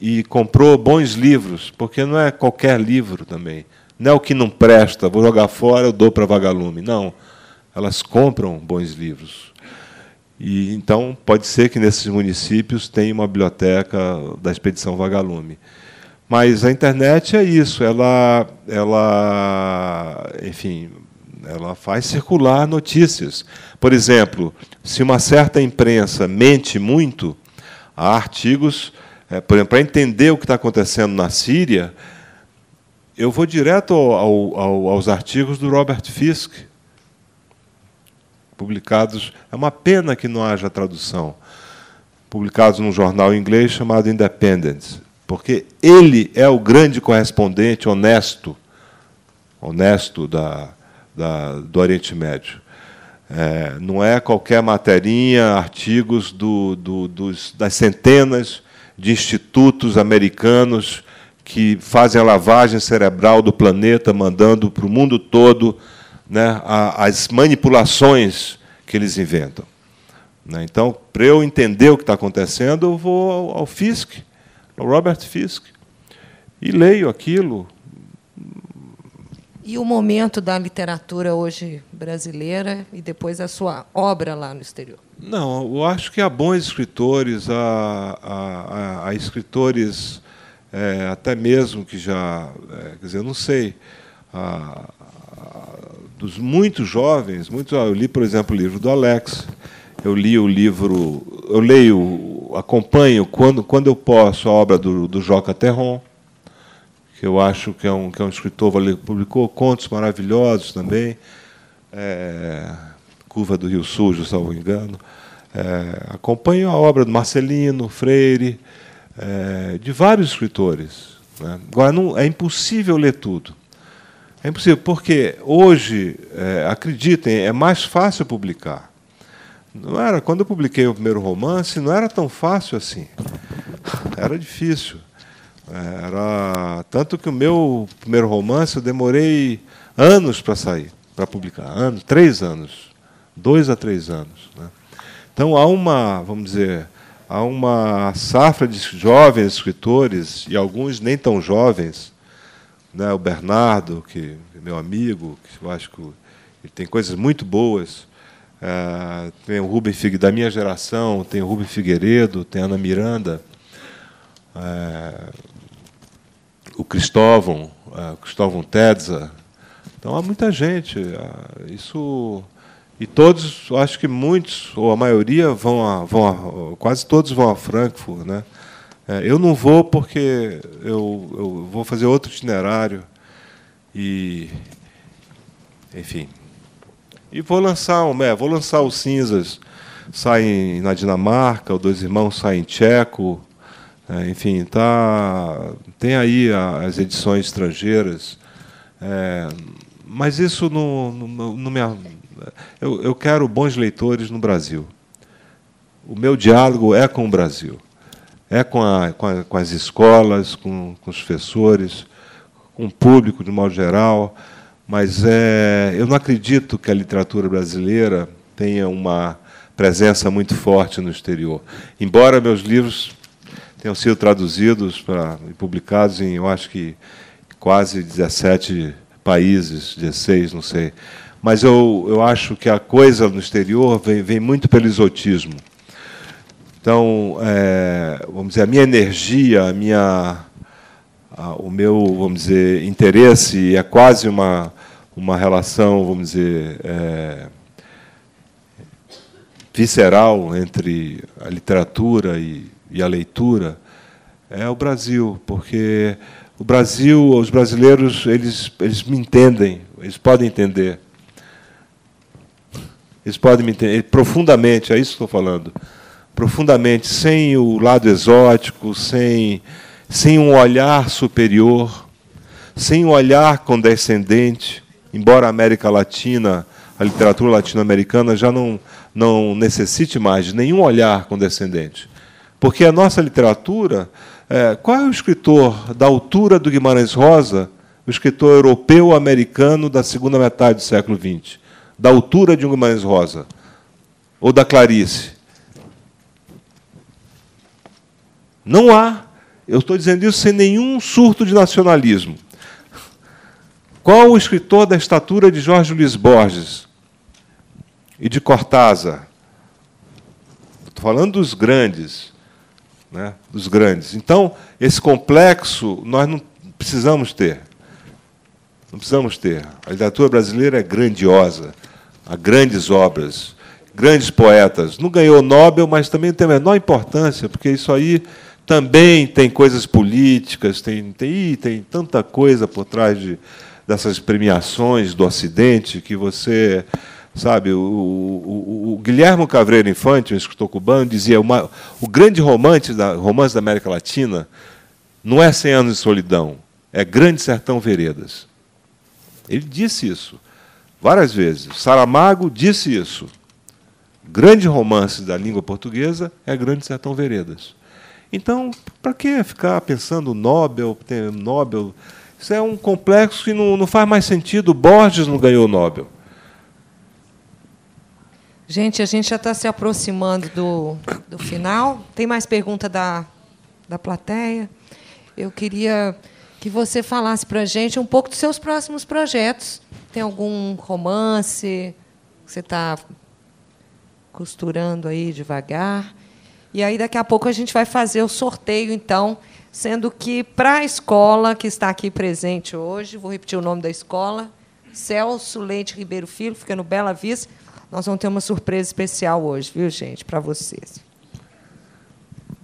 e comprou bons livros, porque não é qualquer livro também. Não é o que não presta, vou jogar fora, eu dou para vagalume. Não. Elas compram bons livros. E então pode ser que nesses municípios tenha uma biblioteca da expedição Vagalume. Mas a internet é isso, ela, ela, enfim, ela faz circular notícias. Por exemplo, se uma certa imprensa mente muito, há artigos, é, por exemplo, para entender o que está acontecendo na Síria, eu vou direto ao, ao, aos artigos do Robert Fisk, publicados. É uma pena que não haja tradução, publicados num jornal inglês chamado Independent, porque ele é o grande correspondente honesto, honesto da da, do Oriente Médio. É, não é qualquer materinha, artigos do, do, dos, das centenas de institutos americanos que fazem a lavagem cerebral do planeta, mandando para o mundo todo né, as manipulações que eles inventam. Né, então, para eu entender o que está acontecendo, eu vou ao Fisk, ao Robert Fisk, e leio aquilo, e o momento da literatura hoje brasileira e depois a sua obra lá no exterior? Não, eu acho que há bons escritores, há, há, há escritores é, até mesmo que já, é, quer dizer, eu não sei, há, dos muito jovens, muito, ah, eu li, por exemplo, o livro do Alex, eu li o livro, eu leio, acompanho quando, quando eu posso a obra do, do Joca Terron, que eu acho que é um, que é um escritor, publicou contos maravilhosos também, é, Curva do Rio Sujo, salvo engano. É, acompanho a obra do Marcelino, Freire, é, de vários escritores. Né? Agora, não, é impossível ler tudo. É impossível, porque hoje, é, acreditem, é mais fácil publicar. Não era, quando eu publiquei o primeiro romance, não era tão fácil assim. Era difícil. É, era tanto que o meu primeiro romance eu demorei anos para sair, para publicar, anos, três anos, dois a três anos. Né? Então há uma, vamos dizer, há uma safra de jovens escritores e alguns nem tão jovens, né? O Bernardo, que é meu amigo, que eu acho que ele tem coisas muito boas. É, tem o Rubem Figue, da minha geração, tem o Rubem Figueiredo, tem a Ana Miranda. É, o Cristóvão, uh, Cristóvão Tedza. Então há muita gente. Uh, isso e todos, acho que muitos ou a maioria vão a, vão a, quase todos vão a Frankfurt, né? É, eu não vou porque eu, eu vou fazer outro itinerário e enfim. E vou lançar um, é, vou lançar os cinzas, saem na Dinamarca, os dois irmãos saem em tcheco, é, enfim, tá, tem aí a, as edições estrangeiras, é, mas isso não, não, não me. Eu, eu quero bons leitores no Brasil. O meu diálogo é com o Brasil, é com, a, com, a, com as escolas, com, com os professores, com o público de modo geral, mas é, eu não acredito que a literatura brasileira tenha uma presença muito forte no exterior. Embora meus livros tenham sido traduzidos para, e publicados em, eu acho que, quase 17 países, 16, não sei. Mas eu, eu acho que a coisa no exterior vem, vem muito pelo exotismo. Então, é, vamos dizer, a minha energia, a minha, a, o meu, vamos dizer, interesse é quase uma, uma relação, vamos dizer, é, visceral entre a literatura e e a leitura é o Brasil, porque o Brasil, os brasileiros, eles, eles me entendem, eles podem entender. Eles podem me entender profundamente, é isso que estou falando. Profundamente, sem o lado exótico, sem, sem um olhar superior, sem um olhar condescendente. Embora a América Latina, a literatura latino-americana já não, não necessite mais de nenhum olhar condescendente. Porque a nossa literatura. É, qual é o escritor da altura do Guimarães Rosa, o escritor europeu-americano da segunda metade do século XX? Da altura de um Guimarães Rosa? Ou da Clarice? Não há. Eu estou dizendo isso sem nenhum surto de nacionalismo. Qual o escritor da estatura de Jorge Luiz Borges e de Cortázar? Estou falando dos grandes né, dos grandes. Então, esse complexo nós não precisamos ter. Não precisamos ter. A literatura brasileira é grandiosa. Há grandes obras, grandes poetas. Não ganhou Nobel, mas também tem a menor importância, porque isso aí também tem coisas políticas, tem, tem, tem tanta coisa por trás de, dessas premiações do Ocidente que você Sabe, o, o, o Guilherme Cavreiro Infante, um escritor cubano, dizia uma, o grande romance da, romance da América Latina não é 100 anos de solidão, é Grande Sertão Veredas. Ele disse isso várias vezes. Saramago disse isso. Grande romance da língua portuguesa é Grande Sertão Veredas. Então, para que ficar pensando Nobel, Nobel? Isso é um complexo que não, não faz mais sentido. Borges não ganhou o Nobel. Gente, a gente já está se aproximando do, do final. Tem mais pergunta da, da plateia? Eu queria que você falasse para a gente um pouco dos seus próximos projetos. Tem algum romance que você está costurando aí devagar? E aí daqui a pouco a gente vai fazer o sorteio, então, sendo que para a escola que está aqui presente hoje, vou repetir o nome da escola, Celso Leite Ribeiro Filho, fica no Bela Vista. Nós vamos ter uma surpresa especial hoje, viu, gente, para vocês.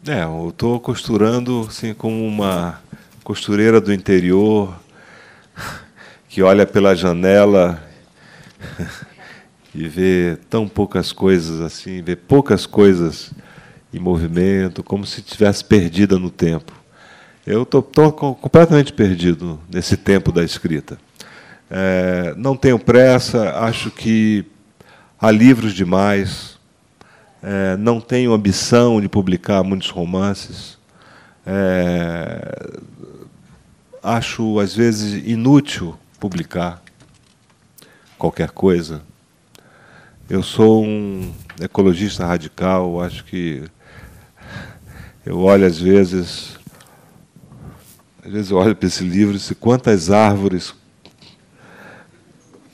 É, eu estou costurando assim como uma costureira do interior que olha pela janela [laughs] e vê tão poucas coisas assim, vê poucas coisas em movimento, como se tivesse perdida no tempo. Eu estou completamente perdido nesse tempo da escrita. É, não tenho pressa, acho que há livros demais, é, não tenho ambição de publicar muitos romances, é, acho às vezes inútil publicar qualquer coisa. Eu sou um ecologista radical, acho que eu olho às vezes, às vezes eu olho para esse livro e quantas árvores,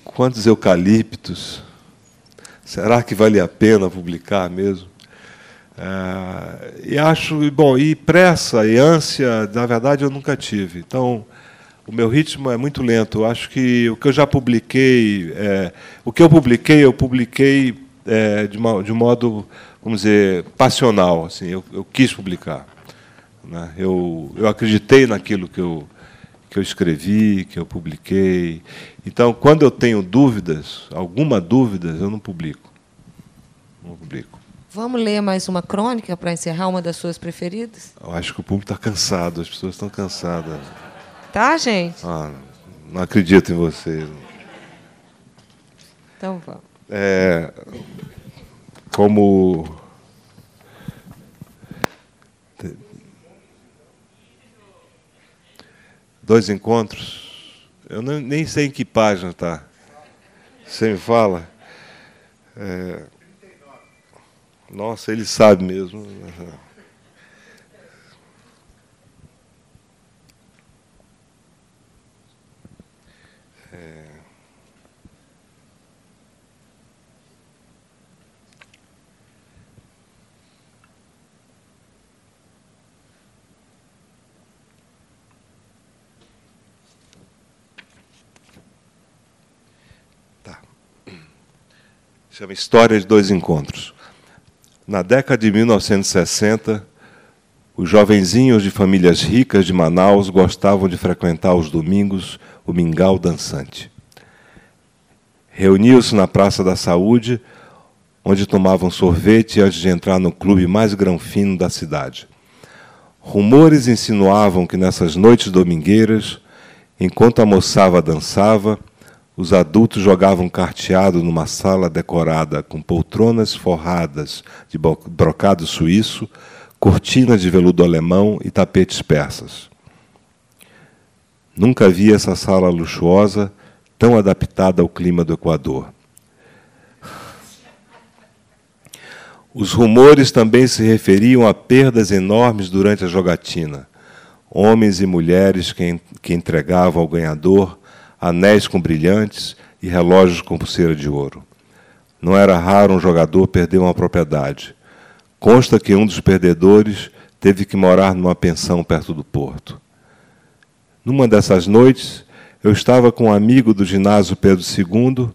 quantos eucaliptos, Será que vale a pena publicar mesmo? É, e acho, bom, e pressa e ânsia, na verdade, eu nunca tive. Então, o meu ritmo é muito lento. Eu acho que o que eu já publiquei, é, o que eu publiquei, eu publiquei é, de, uma, de, um modo, vamos dizer, passional. Assim, eu, eu quis publicar. Né? Eu, eu acreditei naquilo que eu que eu escrevi, que eu publiquei. Então, quando eu tenho dúvidas, alguma dúvida, eu não publico. Não publico. Vamos ler mais uma crônica para encerrar uma das suas preferidas? Eu acho que o público está cansado, as pessoas estão cansadas. Tá, gente? Ah, não acredito em vocês. Então vamos. É, como dois encontros. Eu não, nem sei em que página está. Você me fala? É... Nossa, ele sabe mesmo. É... chama História de Dois Encontros. Na década de 1960, os jovenzinhos de famílias ricas de Manaus gostavam de frequentar aos domingos o mingau dançante. Reuniam-se na Praça da Saúde, onde tomavam sorvete antes de entrar no clube mais granfino da cidade. Rumores insinuavam que nessas noites domingueiras, enquanto a moçava dançava, os adultos jogavam carteado numa sala decorada com poltronas forradas de brocado suíço, cortinas de veludo alemão e tapetes persas. Nunca vi essa sala luxuosa tão adaptada ao clima do Equador. Os rumores também se referiam a perdas enormes durante a jogatina. Homens e mulheres que, entregavam ao ganhador anéis com brilhantes e relógios com pulseira de ouro. Não era raro um jogador perder uma propriedade. Consta que um dos perdedores teve que morar numa pensão perto do porto. Numa dessas noites, eu estava com um amigo do ginásio Pedro II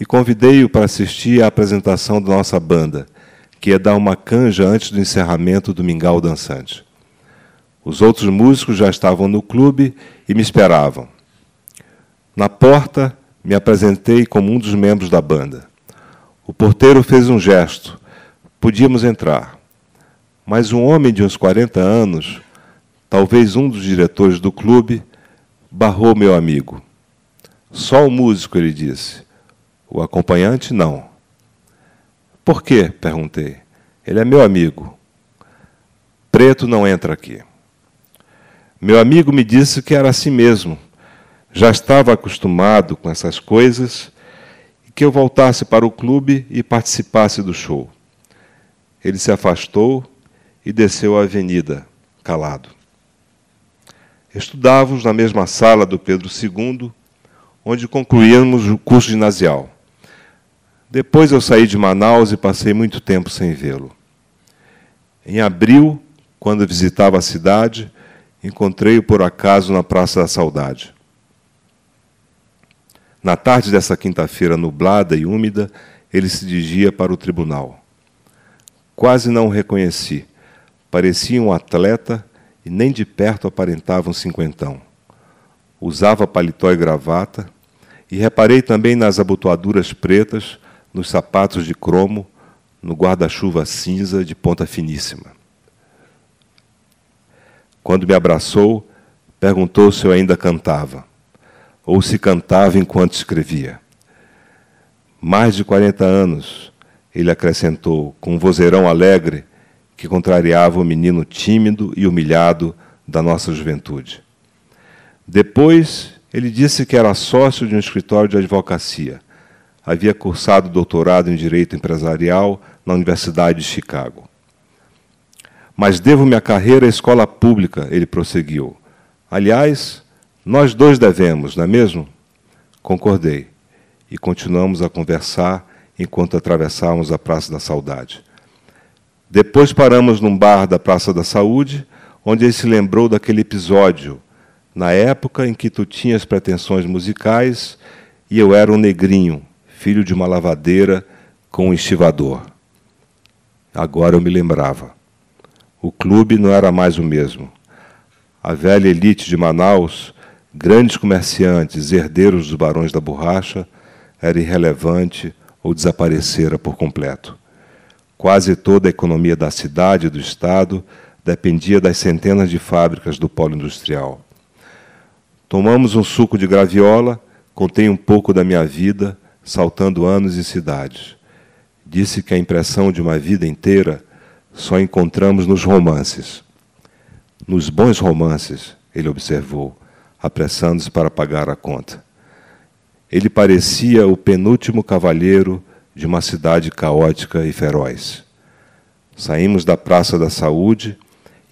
e convidei-o para assistir à apresentação da nossa banda, que ia dar uma canja antes do encerramento do Mingau Dançante. Os outros músicos já estavam no clube e me esperavam. Na porta, me apresentei como um dos membros da banda. O porteiro fez um gesto. Podíamos entrar. Mas um homem de uns 40 anos, talvez um dos diretores do clube, barrou meu amigo. Só o músico, ele disse. O acompanhante, não. Por quê? perguntei. Ele é meu amigo. Preto não entra aqui. Meu amigo me disse que era assim mesmo já estava acostumado com essas coisas, que eu voltasse para o clube e participasse do show. Ele se afastou e desceu a avenida, calado. Estudávamos na mesma sala do Pedro II, onde concluíamos o curso ginasial. Depois eu saí de Manaus e passei muito tempo sem vê-lo. Em abril, quando visitava a cidade, encontrei-o por acaso na Praça da Saudade. Na tarde dessa quinta-feira nublada e úmida, ele se dirigia para o tribunal. Quase não o reconheci. Parecia um atleta e nem de perto aparentava um cinquentão. Usava paletó e gravata, e reparei também nas abotoaduras pretas, nos sapatos de cromo, no guarda-chuva cinza de ponta finíssima. Quando me abraçou, perguntou se eu ainda cantava ou se cantava enquanto escrevia. Mais de 40 anos, ele acrescentou, com um vozeirão alegre que contrariava o menino tímido e humilhado da nossa juventude. Depois, ele disse que era sócio de um escritório de advocacia. Havia cursado doutorado em Direito Empresarial na Universidade de Chicago. Mas devo minha carreira à escola pública, ele prosseguiu. Aliás, nós dois devemos, não é mesmo? Concordei. E continuamos a conversar enquanto atravessávamos a Praça da Saudade. Depois paramos num bar da Praça da Saúde, onde ele se lembrou daquele episódio, na época em que tu tinhas pretensões musicais e eu era um negrinho, filho de uma lavadeira com um estivador. Agora eu me lembrava. O clube não era mais o mesmo. A velha elite de Manaus grandes comerciantes, herdeiros dos barões da borracha, era irrelevante ou desaparecera por completo. Quase toda a economia da cidade e do estado dependia das centenas de fábricas do polo industrial. Tomamos um suco de graviola, contei um pouco da minha vida, saltando anos e cidades. Disse que a impressão de uma vida inteira só encontramos nos romances. Nos bons romances, ele observou, apressando-se para pagar a conta. Ele parecia o penúltimo cavalheiro de uma cidade caótica e feroz. Saímos da Praça da Saúde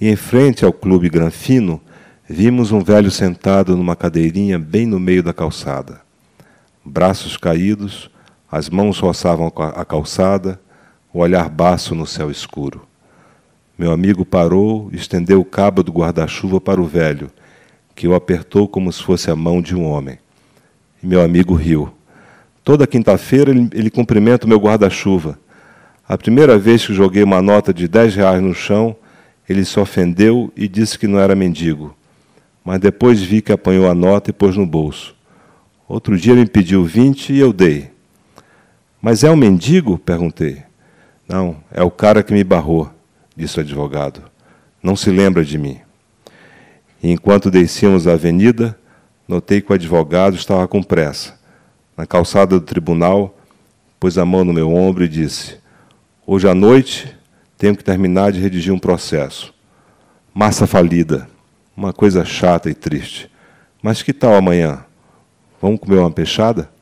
e, em frente ao Clube Granfino, vimos um velho sentado numa cadeirinha bem no meio da calçada. Braços caídos, as mãos roçavam a calçada, o olhar baço no céu escuro. Meu amigo parou e estendeu o cabo do guarda-chuva para o velho, que o apertou como se fosse a mão de um homem. E meu amigo riu. Toda quinta-feira ele, ele cumprimenta o meu guarda-chuva. A primeira vez que joguei uma nota de 10 reais no chão, ele se ofendeu e disse que não era mendigo. Mas depois vi que apanhou a nota e pôs no bolso. Outro dia me pediu 20 e eu dei. Mas é um mendigo? perguntei. Não, é o cara que me barrou, disse o advogado. Não se lembra de mim enquanto descíamos a avenida, notei que o advogado estava com pressa. Na calçada do tribunal, pôs a mão no meu ombro e disse: Hoje à noite tenho que terminar de redigir um processo. Massa falida, uma coisa chata e triste. Mas que tal amanhã? Vamos comer uma peixada?